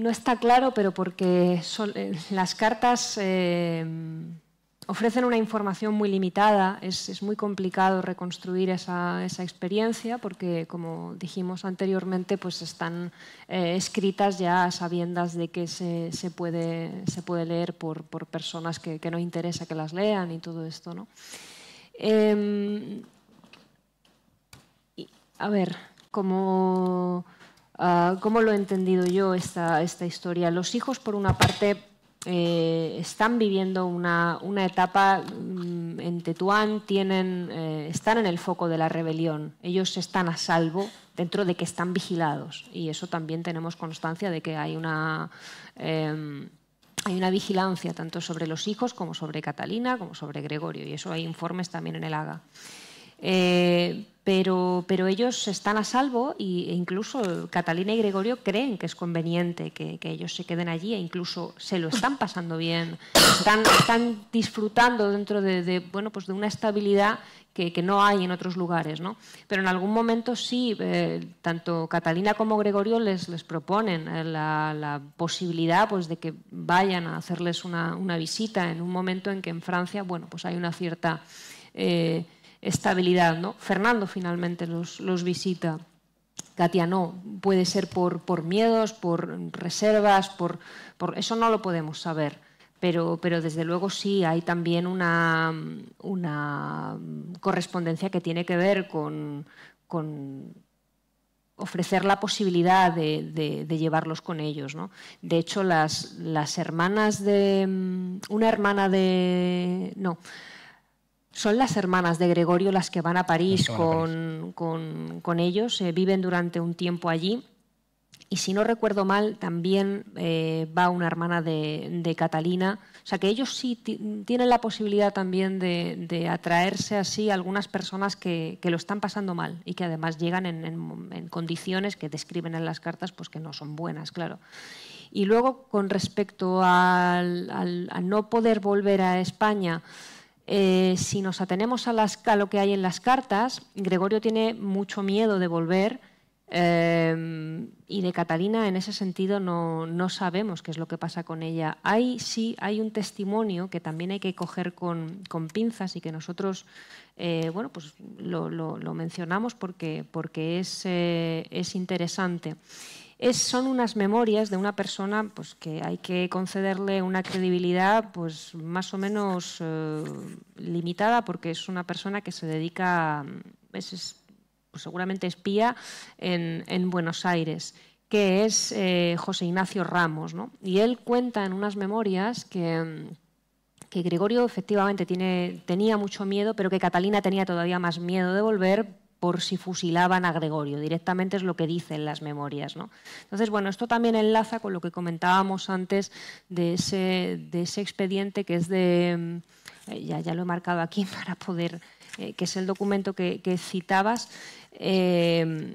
está claro, pero porque eh, las cartas... Eh, ofrecen una información muy limitada, es, muy complicado reconstruir esa, experiencia porque, como dijimos anteriormente, pues están eh, escritas ya a sabiendas de que se, puede, se puede leer por, personas que, no interesa que las lean y todo esto. ¿no? Em, a ver, como... Ah, ¿Cómo lo he entendido yo esta, esta historia? Los hijos, por una parte, eh, están viviendo una, etapa mm, en Tetuán, tienen, eh, están en el foco de la rebelión. Ellos están a salvo dentro de que están vigilados. Y eso también tenemos constancia de que hay una, em, hay una vigilancia tanto sobre los hijos como sobre Catalina, como sobre Gregorio. Y eso hay informes también en el AGA. Eh, pero, ellos están a salvo e incluso Catalina y Gregorio creen que es conveniente que, ellos se queden allí e incluso se lo están pasando bien, están, disfrutando dentro de, bueno, pues de una estabilidad que, no hay en otros lugares. ¿no? Pero en algún momento sí, eh, tanto Catalina como Gregorio les, les proponen eh, la, posibilidad pues, de que vayan a hacerles una, visita en un momento en que en Francia bueno, pues hay una cierta... Eh, estabilidad. ¿no? Fernando finalmente los, visita. Katia no, puede ser por, por miedos, por reservas, por, por, eso no lo podemos saber, pero, pero desde luego sí hay también una, una correspondencia que tiene que ver con, con ofrecer la posibilidad de, llevarlos con ellos. ¿no? De hecho, las, las hermanas de... Mm, una hermana de... No son las hermanas de Gregorio las que van a París, con, Con, ellos, eh, viven durante un tiempo allí. Y si no recuerdo mal, también eh, va una hermana de, de, Catalina. O sea que ellos sí tienen la posibilidad también de, de atraerse así a algunas personas que, que, lo están pasando mal y que además llegan en, en, condiciones que describen en las cartas pues que no son buenas, claro. Y luego, con respecto al, al a no poder volver a España, eh, si nos atenemos a, a, lo que hay en las cartas, Gregorio tiene mucho miedo de volver em, y de Catalina en ese sentido no, sabemos qué es lo que pasa con ella. Hay sí, hay un testimonio que también hay que coger con, pinzas y que nosotros eh, bueno, pues lo, mencionamos porque, porque es, eh, es interesante son unas memorias de una persona pues, que hay que concederle una credibilidad pues, más o menos eh, limitada porque es una persona que se dedica, mm, pues, seguramente espía en, Buenos Aires, que es eh, José Ignacio Ramos. ¿no? Y él cuenta en unas memorias que mm, que Gregorio efectivamente tiene, tenía mucho miedo, pero que Catalina tenía todavía más miedo de volver por si fusilaban a Gregorio. Directamente es lo que dicen las memorias. Entonces, bueno, esto también enlaza con lo que comentábamos antes de ese, expediente que es de... Eh, ya, lo he marcado aquí para poder... Eh, que es el documento que, citabas. Eh,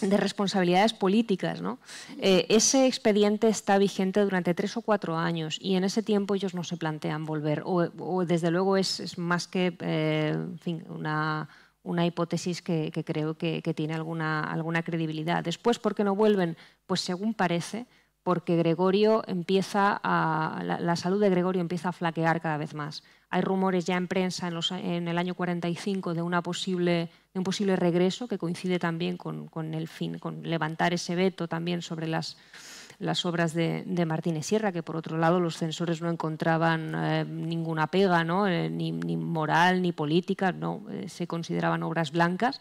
de responsabilidades políticas. ¿no? ese expediente está vigente durante tres o cuatro años y en ese tiempo ellos no se plantean volver. O, desde luego es, más que una, una hipótesis que, creo que, tiene alguna, alguna, credibilidad. Después, ¿por qué no vuelven? Pues según parece, porque Gregorio empieza a, la, salud de Gregorio empieza a flaquear cada vez más. Hay rumores ya en prensa en, los, en el año 45 de, una posible, de un posible regreso que coincide también con, con el fin, con levantar ese veto también sobre las las obras de, Martínez Sierra, que por otro lado los censores no encontraban eh, ninguna pega, ¿no? Eh, ni, moral ni política, no, eh, se consideraban obras blancas,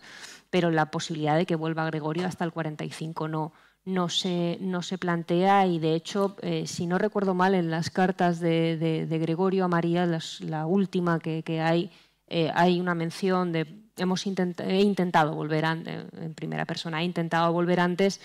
pero la posibilidad de que vuelva Gregorio hasta el 45 no, no se, no se, plantea y de hecho, si no recuerdo mal, en las cartas de, Gregorio a María, la última que, hay, hay una mención de hemos he intentado volver antes», en primera persona, he intentado volver antes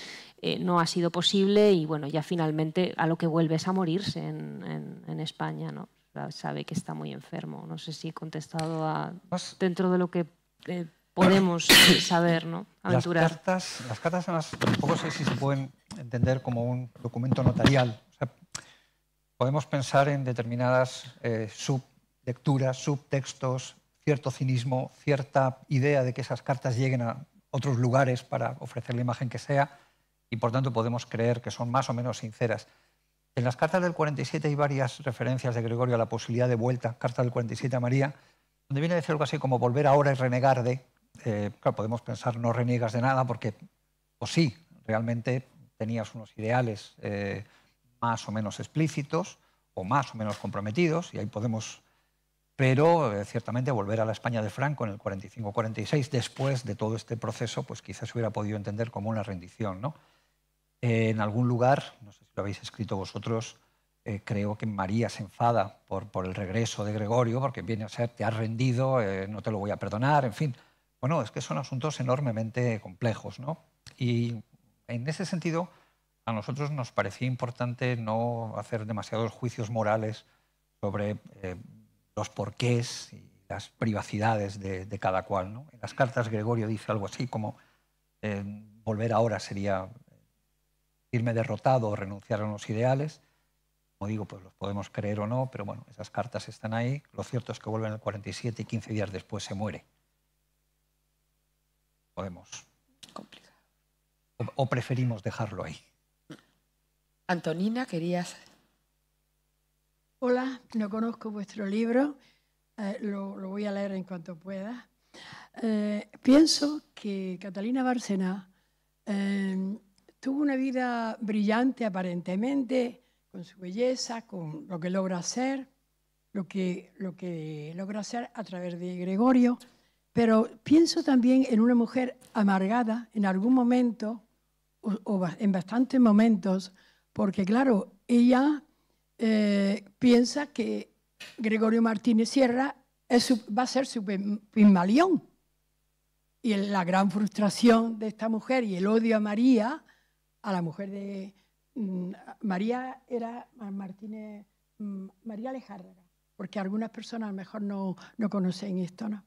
eh, no ha sido posible y bueno, ya finalmente a lo que vuelve a morirse en, España, ¿no? Sabe que está muy enfermo. No sé si he contestado a, dentro de lo que eh, podemos saber, ¿no? Aventurar. Las cartas, las cartas tampoco sé si se pueden entender como un documento notarial. podemos pensar en determinadas eh, sublecturas, subtextos, cierto cinismo, cierta idea de que esas cartas lleguen a otros lugares para ofrecer la imagen que sea y por tanto podemos creer que son más o menos sinceras. En las cartas del 47 hay varias referencias de Gregorio a la posibilidad de vuelta, carta del 47 a María, donde viene a decir algo así como volver ahora y renegar de, eh, claro, podemos pensar no reniegas de nada porque, o sí, realmente tenías unos ideales eh, más o menos explícitos o más o menos comprometidos, y ahí podemos, pero eh, ciertamente volver a la España de Franco en el 45-46, después de todo este proceso, pues quizás se hubiera podido entender como una rendición, ¿no? en algún lugar, no sé si lo habéis escrito vosotros, eh, creo que María se enfada por, por el regreso de Gregorio, porque viene a ser, te has rendido, eh, no te lo voy a perdonar, en fin. Bueno, es que son asuntos enormemente complejos, ¿no? Y en ese sentido, a nosotros nos parecía importante no hacer demasiados juicios morales sobre eh, los porqués y las privacidades de, cada cual. ¿no? En las cartas Gregorio dice algo así como volver ahora sería irme derrotado o renunciar a los ideales. Como digo, pues los podemos creer o no, pero bueno, esas cartas están ahí. Lo cierto es que vuelven el 47 y 15 días después se muere. Podemos. O, preferimos dejarlo ahí. Antonina, querías. Hola, no conozco vuestro libro. Eh, lo, voy a leer en cuanto pueda. Eh, pienso que Catalina Bárcena eh, tuvo una vida brillante aparentemente, con su belleza, con lo que logra hacer, lo que, lo que logra hacer a través de Gregorio, pero pienso también en una mujer amargada en algún momento, o, en bastantes momentos, porque claro, ella eh, piensa que Gregorio Martínez Sierra va a ser su Pigmalión. Y la gran frustración de esta mujer y el odio a María a la mujer de mm, María era Martínez, mm, María Lejárraga, porque algunas personas a lo mejor no, conocen esto, ¿no?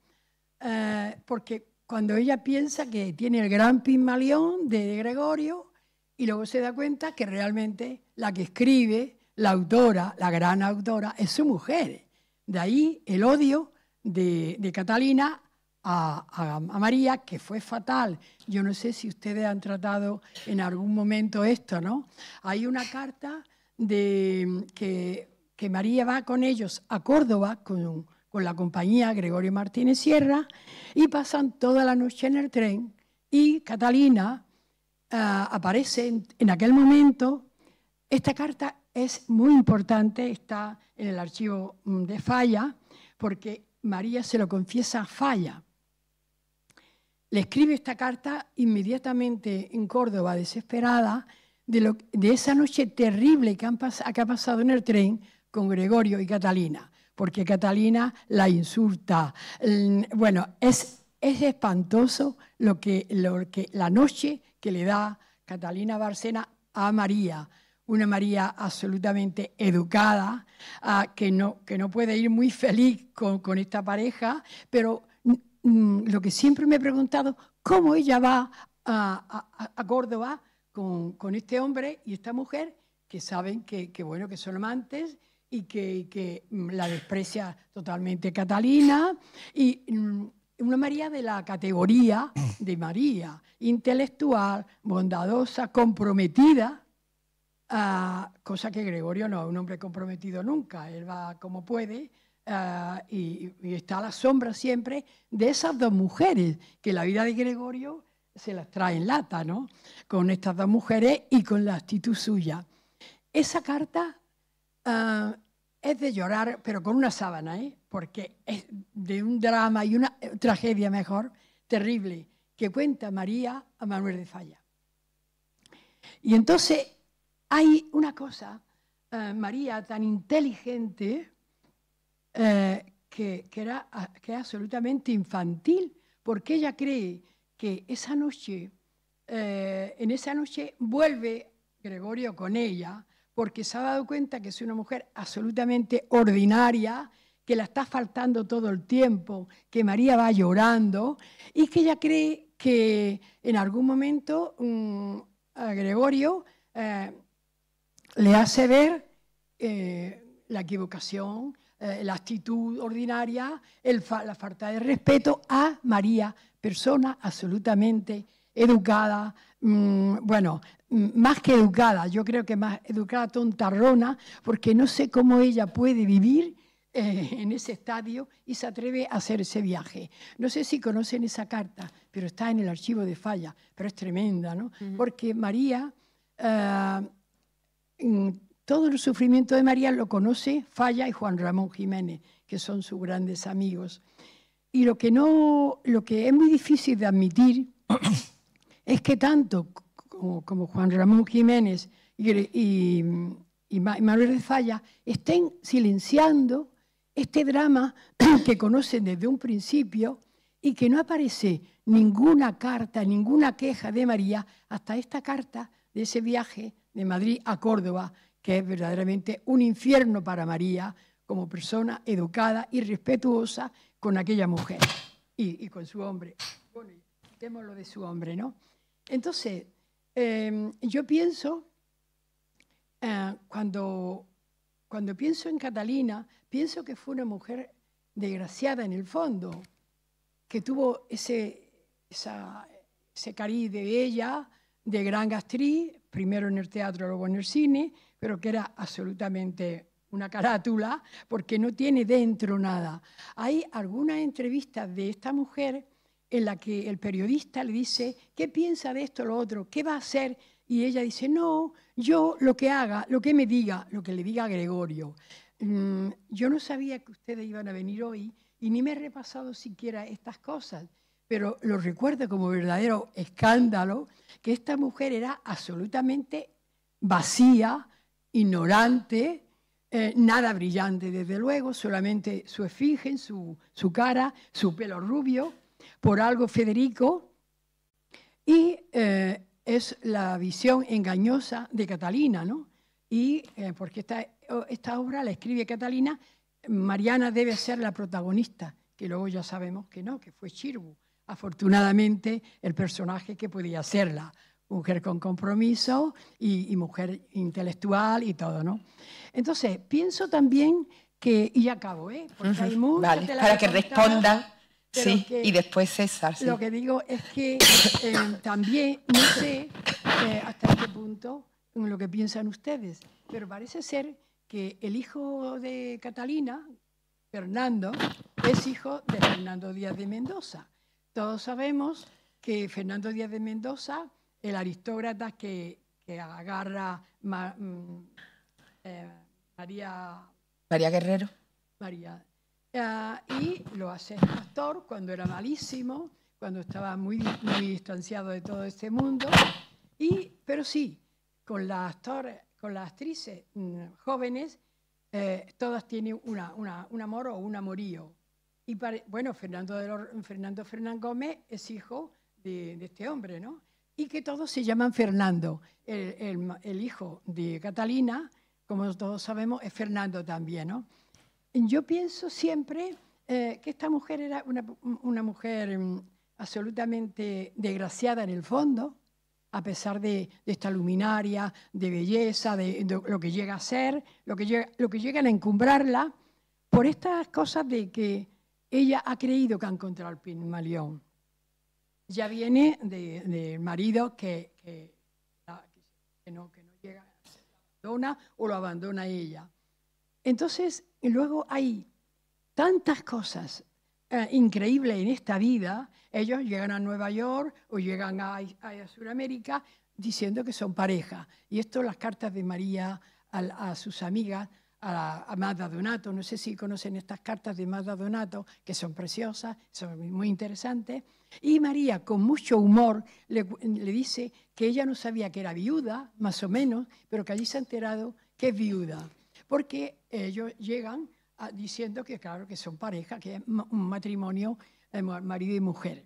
Eh, porque cuando ella piensa que tiene el gran Pigmalión de Gregorio y luego se da cuenta que realmente la que escribe, la autora, la gran autora, es su mujer. De ahí el odio de, de Catalina a, María, que fue fatal. Yo no sé si ustedes han tratado en algún momento esto, ¿no? Hay una carta de que, María va con ellos a Córdoba con, la compañía Gregorio Martínez Sierra y pasan toda la noche en el tren y Catalina eh, aparece en, en aquel momento. Esta carta es muy importante, está en el archivo mm, de Falla, porque María se lo confiesa a Falla le escribe esta carta inmediatamente en Córdoba, desesperada, de, de esa noche terrible que, que ha pasado en el tren con Gregorio y Catalina, porque Catalina la insulta. Mm, bueno, es, es espantoso lo que, lo que, la noche que le da Catalina Barcena a María, una María absolutamente educada, a ah, que, no, que no puede ir muy feliz con, con esta pareja, pero Mm, lo que siempre me he preguntado, ¿cómo ella va a, Córdoba con, este hombre y esta mujer que saben que, bueno, que son amantes? y que, mm, la desprecia totalmente Catalina, y mm, una María de la categoría de María, intelectual, bondadosa, comprometida, ah, cosa que Gregorio no es un hombre comprometido nunca, él va como puede, Ah, y, está la sombra siempre de esas dos mujeres, que la vida de Gregorio se las trae en lata, ¿no? Con estas dos mujeres y con la actitud suya. Esa carta ah, es de llorar, pero con una sábana, ¿eh? Porque es de un drama y una tragedia mejor, terrible, que cuenta María a Manuel de Falla. Y entonces hay una cosa, ah, María tan inteligente, eh, que, que, era, ah, que absolutamente infantil, porque ella cree que esa noche, eh, en esa noche vuelve Gregorio con ella, porque se ha dado cuenta que es una mujer absolutamente ordinaria, que la está faltando todo el tiempo, que María va llorando y que ella cree que en algún momento mm, a Gregorio eh, le hace ver la equivocación, eh, la actitud ordinaria, la falta de respeto a María, persona absolutamente educada, mm, bueno, mm, más que educada, yo creo que más educada, tontarrona, porque no sé cómo ella puede vivir eh, en ese estadio y se atreve a hacer ese viaje. No sé si conocen esa carta, pero está en el archivo de Falla, pero es tremenda, ¿no? Porque María eh, mm, todo el sufrimiento de María lo conoce Falla y Juan Ramón Jiménez, que son sus grandes amigos. Y lo que, no, lo que es muy difícil de admitir es que tanto como, Juan Ramón Jiménez y, y Manuel de Falla estén silenciando este drama que conocen desde un principio y que no aparece ninguna carta, ninguna queja de María hasta esta carta de ese viaje de Madrid a Córdoba, que es verdaderamente un infierno para María como persona educada y respetuosa con aquella mujer y, con su hombre. Bueno, lo de su hombre, ¿no? Entonces, em, yo pienso, eh, cuando, cuando pienso en Catalina, pienso que fue una mujer desgraciada en el fondo, que tuvo ese, esa, ese cariz de ella, de gran gastriz primero en el teatro, luego en el cine, pero que era absolutamente una carátula, porque no tiene dentro nada. Hay algunas entrevistas de esta mujer en la que el periodista le dice, ¿qué piensa de esto o lo otro? ¿Qué va a hacer? Y ella dice, no, yo lo que haga, lo que me diga, lo que le diga a Gregorio. Mm, yo no sabía que ustedes iban a venir hoy y ni me he repasado siquiera estas cosas, pero lo recuerdo como verdadero escándalo que esta mujer era absolutamente vacía, ignorante, eh, nada brillante desde luego, solamente su efigen, su, cara, su pelo rubio, por algo Federico, y eh, es la visión engañosa de Catalina, ¿no? Y eh, porque esta, esta obra la escribe Catalina, Mariana debe ser la protagonista, que luego ya sabemos que no, que fue Chirbu, afortunadamente, el personaje que podía serla mujer con compromiso y, mujer intelectual y todo, ¿no? Entonces, pienso también que, y acabo, ¿eh? para que responda. Sí, y después César. Lo que digo es que eh, también no sé eh, hasta qué punto lo que piensan ustedes, pero parece ser que el hijo de Catalina, Fernando, es hijo de Fernando Díaz de Mendoza. Todos sabemos que Fernando Díaz de Mendoza el aristócrata que, agarra mm, eh, María... María Guerrero. María. Ah, y lo hace actor cuando era malísimo, cuando estaba muy, muy distanciado de todo este mundo. Y, pero sí, con, las actor, con las actrices mm, jóvenes, eh, todas tienen una, una, un amor o un amorío. Y bueno, Fernando, de Fernando Fernán Gómez es hijo de este hombre, ¿no? y que todos se llaman Fernando. El, hijo de Catalina, como todos sabemos, es Fernando también. ¿no? Yo pienso siempre eh, que esta mujer era una, mujer mm, absolutamente desgraciada en el fondo, a pesar de, esta luminaria, de belleza, de, lo que llega a ser, lo que, llega, lo que llegan a encumbrarla, por estas cosas de que ella ha creído que ha encontrado el Pinmalión ya viene del de marido que, no, que, no, llega, abandona o lo abandona ella. Entonces, luego hay tantas cosas eh, increíbles en esta vida. Ellos llegan a Nueva York o llegan a, Sudamérica diciendo que son pareja. Y esto las cartas de María a sus amigas a, a Donato. No sé si conocen estas cartas de Magda Donato, que son preciosas, son muy interesantes. Y María, con mucho humor, le, dice que ella no sabía que era viuda, más o menos, pero que allí se ha enterado que es viuda. Porque ellos llegan ah, diciendo que, claro, que son pareja, que es un matrimonio de marido y mujer.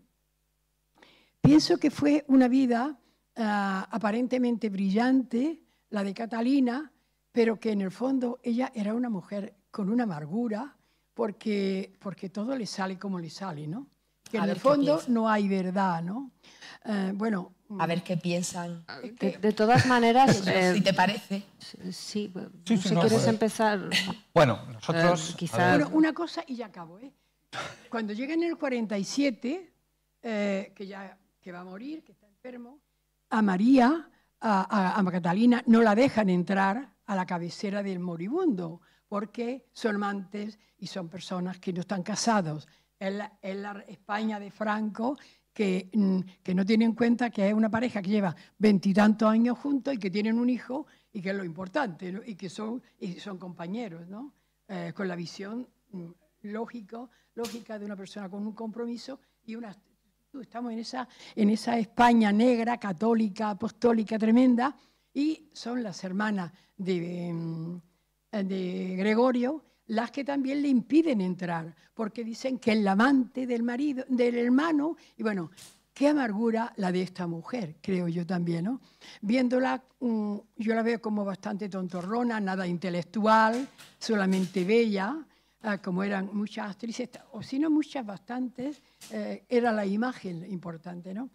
Pienso que fue una vida ah, aparentemente brillante, la de Catalina, pero que en el fondo ella era una mujer con una amargura porque, porque todo le sale como le sale, ¿no? Que en el fondo no hay verdad, ¿no? Eh, bueno. A ver qué piensan. De, todas maneras. si eh, te parece. Sí, si quieres pues, empezar. Bueno, nosotros. Eh, bueno, una cosa y ya acabo, ¿eh? Cuando llega en el 47, que ya que va a morir, que está enfermo, a María, a, a Catalina, no la dejan entrar a la cabecera del moribundo, porque son amantes y son personas que no están casados. Es la, España de Franco que, mm, que, no tiene en cuenta que es una pareja que lleva veintitantos años juntos y que tienen un hijo y que es lo importante, y que son, son compañeros, eh, con la visión mm, lógico, lógica de una persona con un compromiso y una Estamos en esa, en esa España negra, católica, apostólica, tremenda, y son las hermanas de, mm, eh, de Gregorio las que también le impiden entrar, porque dicen que es el amante del marido, del hermano, y bueno, qué amargura la de esta mujer, creo yo también, ¿no? Viéndola, mm, yo la veo como bastante tontorrona, nada intelectual, solamente bella, Ah, como eran muchas actrices, o si no muchas, bastantes, eh, era la imagen importante. ¿no?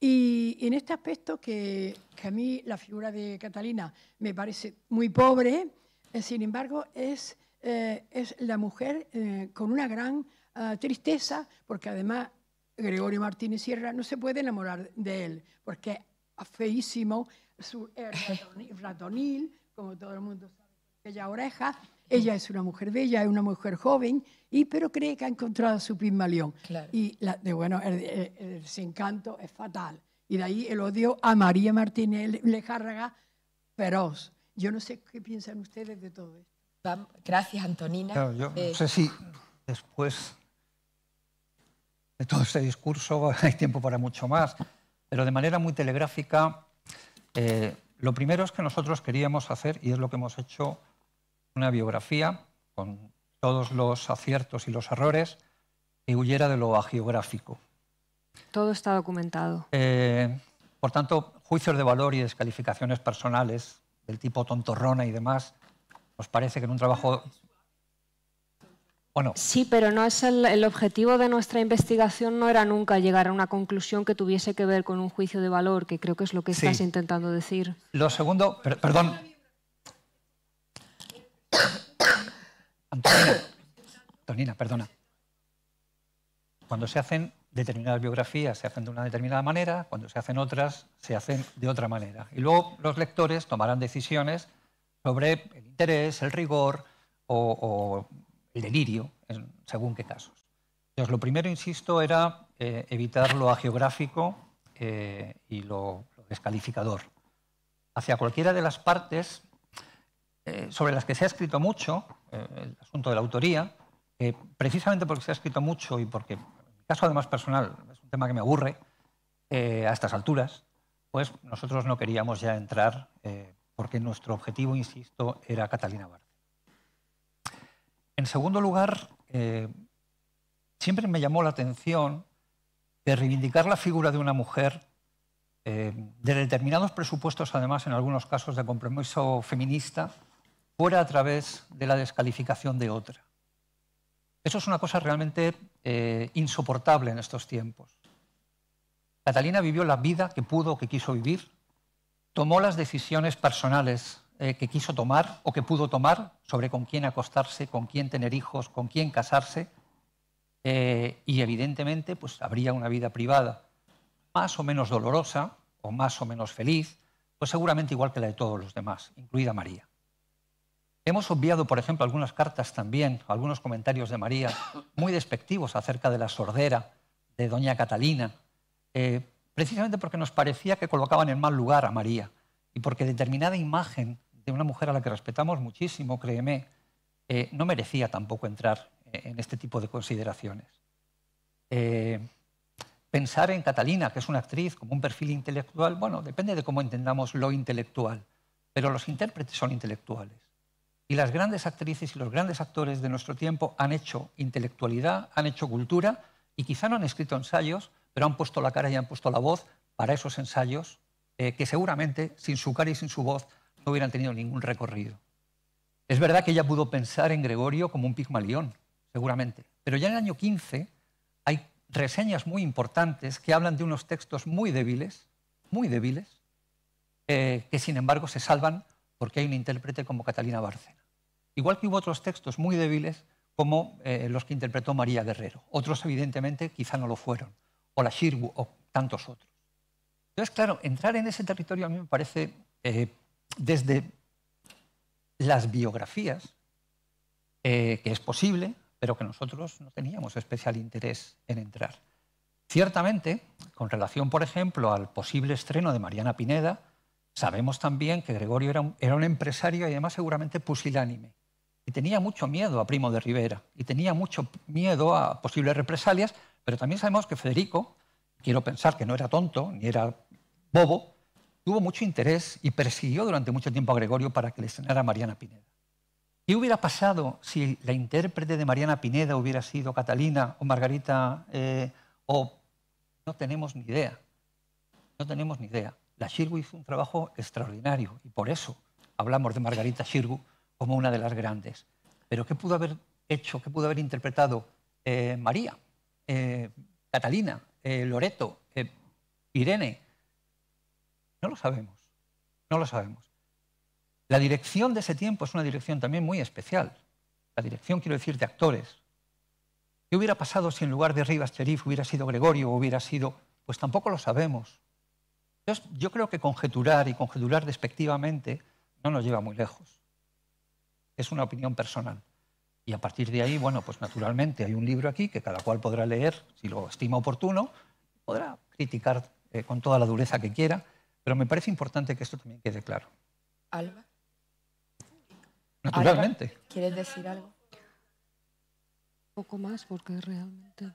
Y, en este aspecto que, a mí la figura de Catalina me parece muy pobre, eh, sin embargo es, eh, es la mujer con una gran ah, tristeza, porque además Gregorio Martínez Sierra no se puede enamorar de él, porque es feísimo, su, es ratonil, como todo el mundo sabe ella oreja. Ella es una mujer bella, es una mujer joven, y, pero cree que ha encontrado su Pigmalión. Y de, bueno, el, encanto es fatal. Y de ahí el odio a María Martínez Lejárraga pero Yo no sé qué piensan ustedes de todo esto. Gracias, Antonina. yo no eh, sé si después de todo este discurso hay tiempo para mucho más, pero de manera muy telegráfica, eh, lo primero es que nosotros queríamos hacer, y es lo que hemos hecho, una biografía con todos los aciertos y los errores y huyera de lo agiográfico. Todo está documentado. Eh, por tanto, juicios de valor y descalificaciones personales del tipo tontorrona y demás, nos parece que en un trabajo... ¿O Sí, pero no es el, objetivo de nuestra investigación no era nunca llegar a una conclusión que tuviese que ver con un juicio de valor, que creo que es lo que estás intentando decir. Lo segundo, perdón, Tonina, perdona. Cuando se hacen determinadas biografías, se hacen de una determinada manera, cuando se hacen otras, se hacen de otra manera. Y luego los lectores tomarán decisiones sobre el interés, el rigor o, el delirio, según qué casos. Entonces, lo primero, insisto, era eh, evitar lo agiográfico eh, y lo descalificador. Hacia cualquiera de las partes eh, sobre las que se ha escrito mucho, eh, el asunto de la autoría, eh, precisamente porque se ha escrito mucho y porque, en mi caso además personal, es un tema que me aburre a estas alturas, pues nosotros no queríamos ya entrar porque nuestro objetivo, insisto, era Catalina Barce. En segundo lugar, siempre me llamó la atención de reivindicar la figura de una mujer de determinados presupuestos, además, en algunos casos de compromiso feminista, fuera a través de la descalificación de otra. Eso es una cosa realmente eh, insoportable en estos tiempos. Catalina vivió la vida que pudo, o que quiso vivir, tomó las decisiones personales eh, que quiso tomar o que pudo tomar sobre con quién acostarse, con quién tener hijos, con quién casarse, eh, y evidentemente pues habría una vida privada más o menos dolorosa o más o menos feliz, pues seguramente igual que la de todos los demás, incluida María. Hemos obviado, por ejemplo, algunas cartas también, algunos comentarios de María, muy despectivos acerca de la sordera de doña Catalina, eh, precisamente porque nos parecía que colocaban en mal lugar a María y porque determinada imagen de una mujer a la que respetamos muchísimo, créeme, eh, no merecía tampoco entrar eh, en este tipo de consideraciones. pensar en Catalina, que es una actriz, como un perfil intelectual, bueno, depende de cómo entendamos lo intelectual, pero los intérpretes son intelectuales. Y las grandes actrices y los grandes actores de nuestro tiempo han hecho intelectualidad, han hecho cultura y quizá no han escrito ensayos, pero han puesto la cara y han puesto la voz para esos ensayos eh, que seguramente sin su cara y sin su voz no hubieran tenido ningún recorrido. Es verdad que ella pudo pensar en Gregorio como un pigmalión, seguramente, pero ya en el año 15 hay reseñas muy importantes que hablan de unos textos muy débiles, muy débiles, eh, que sin embargo se salvan porque hay un intérprete como Catalina Barce igual que hubo otros textos muy débiles como eh, los que interpretó María Guerrero. Otros, evidentemente, quizá no lo fueron, o la Shirgu, o tantos otros. Entonces, claro, entrar en ese territorio a mí me parece, eh, desde las biografías, eh, que es posible, pero que nosotros no teníamos especial interés en entrar. Ciertamente, con relación, por ejemplo, al posible estreno de Mariana Pineda, sabemos también que Gregorio era un empresario y además seguramente pusilánime y tenía mucho miedo a Primo de Rivera y tenía mucho miedo a posibles represalias, pero también sabemos que Federico, quiero pensar que no era tonto ni era bobo, tuvo mucho interés y persiguió durante mucho tiempo a Gregorio para que le estrenara a Mariana Pineda. ¿Qué hubiera pasado si la intérprete de Mariana Pineda hubiera sido Catalina o Margarita eh, o... No tenemos ni idea. No tenemos ni idea. La Shirgu hizo un trabajo extraordinario y por eso hablamos de Margarita Shirgu como una de las grandes. Pero ¿qué pudo haber hecho, qué pudo haber interpretado eh, María, eh, Catalina, eh, Loreto, Irene? No lo sabemos, no lo sabemos. La dirección de ese tiempo es una dirección también muy especial. La dirección, quiero decir, de actores. ¿Qué hubiera pasado si en lugar de Rivas Cherif hubiera sido Gregorio o hubiera sido... Pues tampoco lo sabemos. yo creo que conjeturar y conjeturar despectivamente no nos lleva muy lejos es una opinión personal. Y a partir de ahí, bueno, pues naturalmente hay un libro aquí que cada cual podrá leer si lo estima oportuno, podrá criticar eh, con toda la dureza que quiera, pero me parece importante que esto también quede claro. Alba. Naturalmente. ¿Quieres decir algo? Un poco más porque realmente...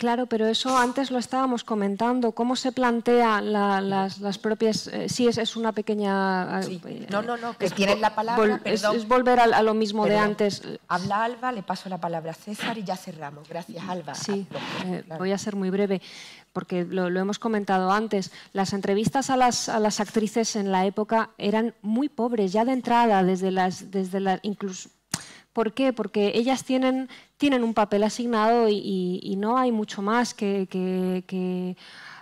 Claro, pero eso antes lo estábamos comentando. ¿Cómo se plantea las, propias? Eh, sí, es, una pequeña. Ah, eh, no, no, no, que tienes la palabra. perdón, es, volver a, lo mismo de antes. Habla Alba, le paso la palabra a César y ya cerramos. Gracias, Alba. Sí, ah, eh, voy a ser muy breve porque lo, hemos comentado antes, las entrevistas a las, a las, actrices en la época eran muy pobres, ya de entrada, desde las, desde la, incluso ¿Por qué? Porque ellas tienen, un papel asignado y, no hay mucho más que, que,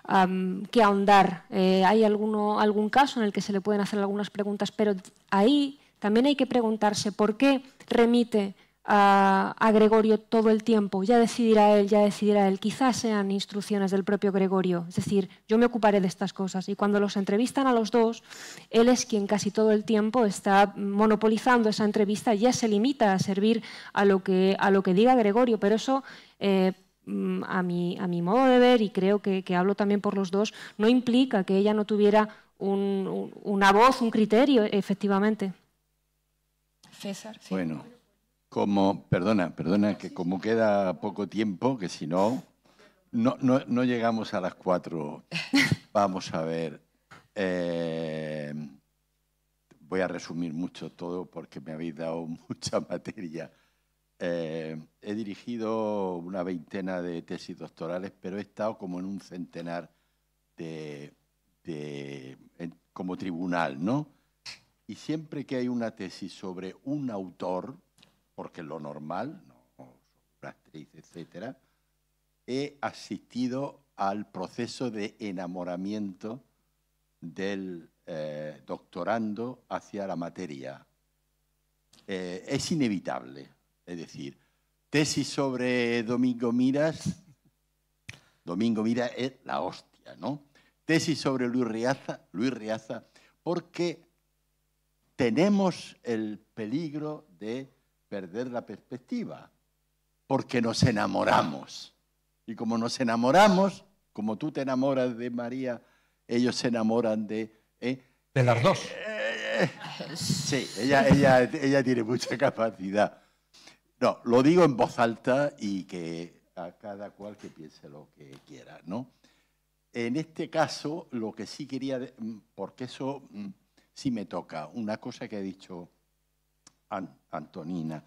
ahondar. Eh, hay algún caso en el que se le pueden hacer algunas preguntas, pero ahí también hay que preguntarse por qué remite a, Gregorio todo el tiempo, ya decidirá él, ya decidirá él, quizás sean instrucciones del propio Gregorio, es decir, yo me ocuparé de estas cosas. Y cuando los entrevistan a los dos, él es quien casi todo el tiempo está monopolizando esa entrevista, ya se limita a servir a lo que, a lo que diga Gregorio, pero eso... Eh, mm, a mi, a mi modo de ver, y creo que, hablo también por los dos, no implica que ella no tuviera un, una voz, un criterio, efectivamente. César. Bueno. Como, perdona, perdona, que como queda poco tiempo, que si no, no, llegamos a las cuatro. Vamos a ver. Eh, voy a resumir mucho todo porque me habéis dado mucha materia. Eh, he dirigido una veintena de tesis doctorales, pero he estado como en un centenar de, como tribunal, ¿no? Y siempre que hay una tesis sobre un autor, porque lo normal, no etcétera, he asistido al proceso de enamoramiento del eh, doctorando hacia la materia. Eh, es inevitable, es decir, tesis sobre Domingo Miras, Domingo Miras es la hostia, ¿no? Tesis sobre Luis Riaza, Luis Riaza, porque tenemos el peligro de perder la perspectiva, porque nos enamoramos. Y como nos enamoramos, como tú te enamoras de María, ellos se enamoran de... ¿eh? De las dos. sí, ella, ella, ella tiene mucha capacidad. No, lo digo en voz alta y que a cada cual que piense lo que quiera, ¿no? En este caso, lo que sí quería, mm, porque eso mm, sí me toca, una cosa que ha dicho Antonina,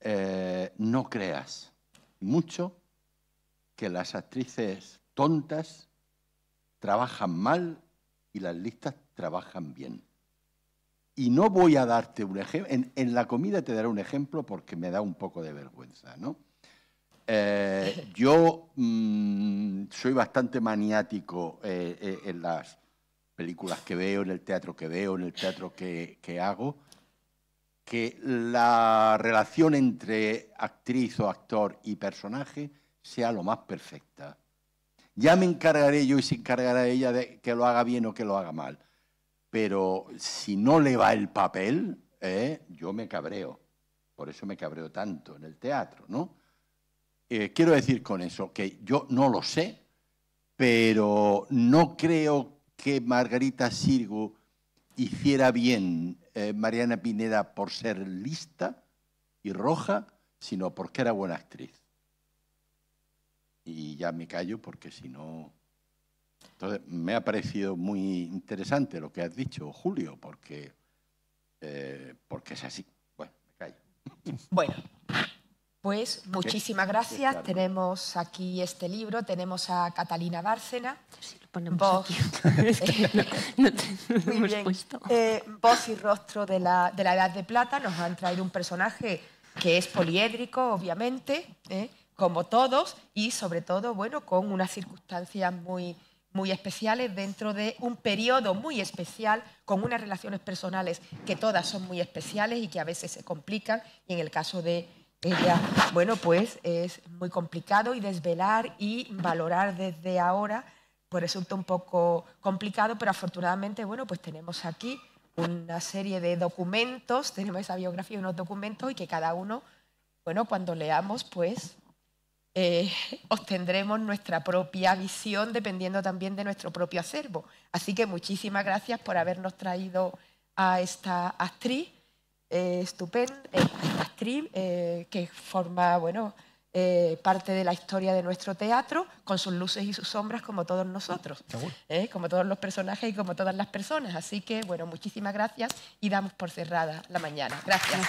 eh, no creas mucho que las actrices tontas trabajan mal y las listas trabajan bien. Y no voy a darte un ejemplo, en, la comida te daré un ejemplo porque me da un poco de vergüenza, ¿no? Eh, yo mm, soy bastante maniático eh, en las películas que veo, en el teatro que veo, en el teatro que hago, que la relación entre actriz o actor y personaje sea lo más perfecta. Ya me encargaré yo y se encargará ella de que lo haga bien o que lo haga mal. Pero si no le va el papel, ¿eh? yo me cabreo. Por eso me cabreo tanto en el teatro, ¿no? Eh, quiero decir con eso que yo no lo sé, pero no creo que Margarita Sirgu hiciera bien eh, Mariana Pineda por ser lista y roja, sino porque era buena actriz. Y ya me callo porque si no... Entonces, me ha parecido muy interesante lo que has dicho, Julio, porque, eh, porque es así. Bueno, me callo. Bueno. Pues muchísimas gracias. Tenemos aquí este libro, tenemos a Catalina Bárcena. voz, voz y rostro de la, Edad de Plata. Nos han traído un personaje que es poliédrico, obviamente, ¿eh? como todos, y sobre todo, bueno, con unas circunstancias muy, muy especiales dentro de un periodo muy especial, con unas relaciones personales que todas son muy especiales y que a veces se complican, y en el caso de ella, bueno, pues es muy complicado y desvelar y valorar desde ahora pues resulta un poco complicado, pero afortunadamente, bueno, pues tenemos aquí una serie de documentos, tenemos esa biografía, y unos documentos y que cada uno, bueno, cuando leamos, pues eh, obtendremos nuestra propia visión dependiendo también de nuestro propio acervo. Así que muchísimas gracias por habernos traído a esta actriz eh, estupenda. Eh, que forma bueno, eh, parte de la historia de nuestro teatro, con sus luces y sus sombras, como todos nosotros, ¿eh? como todos los personajes y como todas las personas. Así que, bueno, muchísimas gracias y damos por cerrada la mañana. gracias.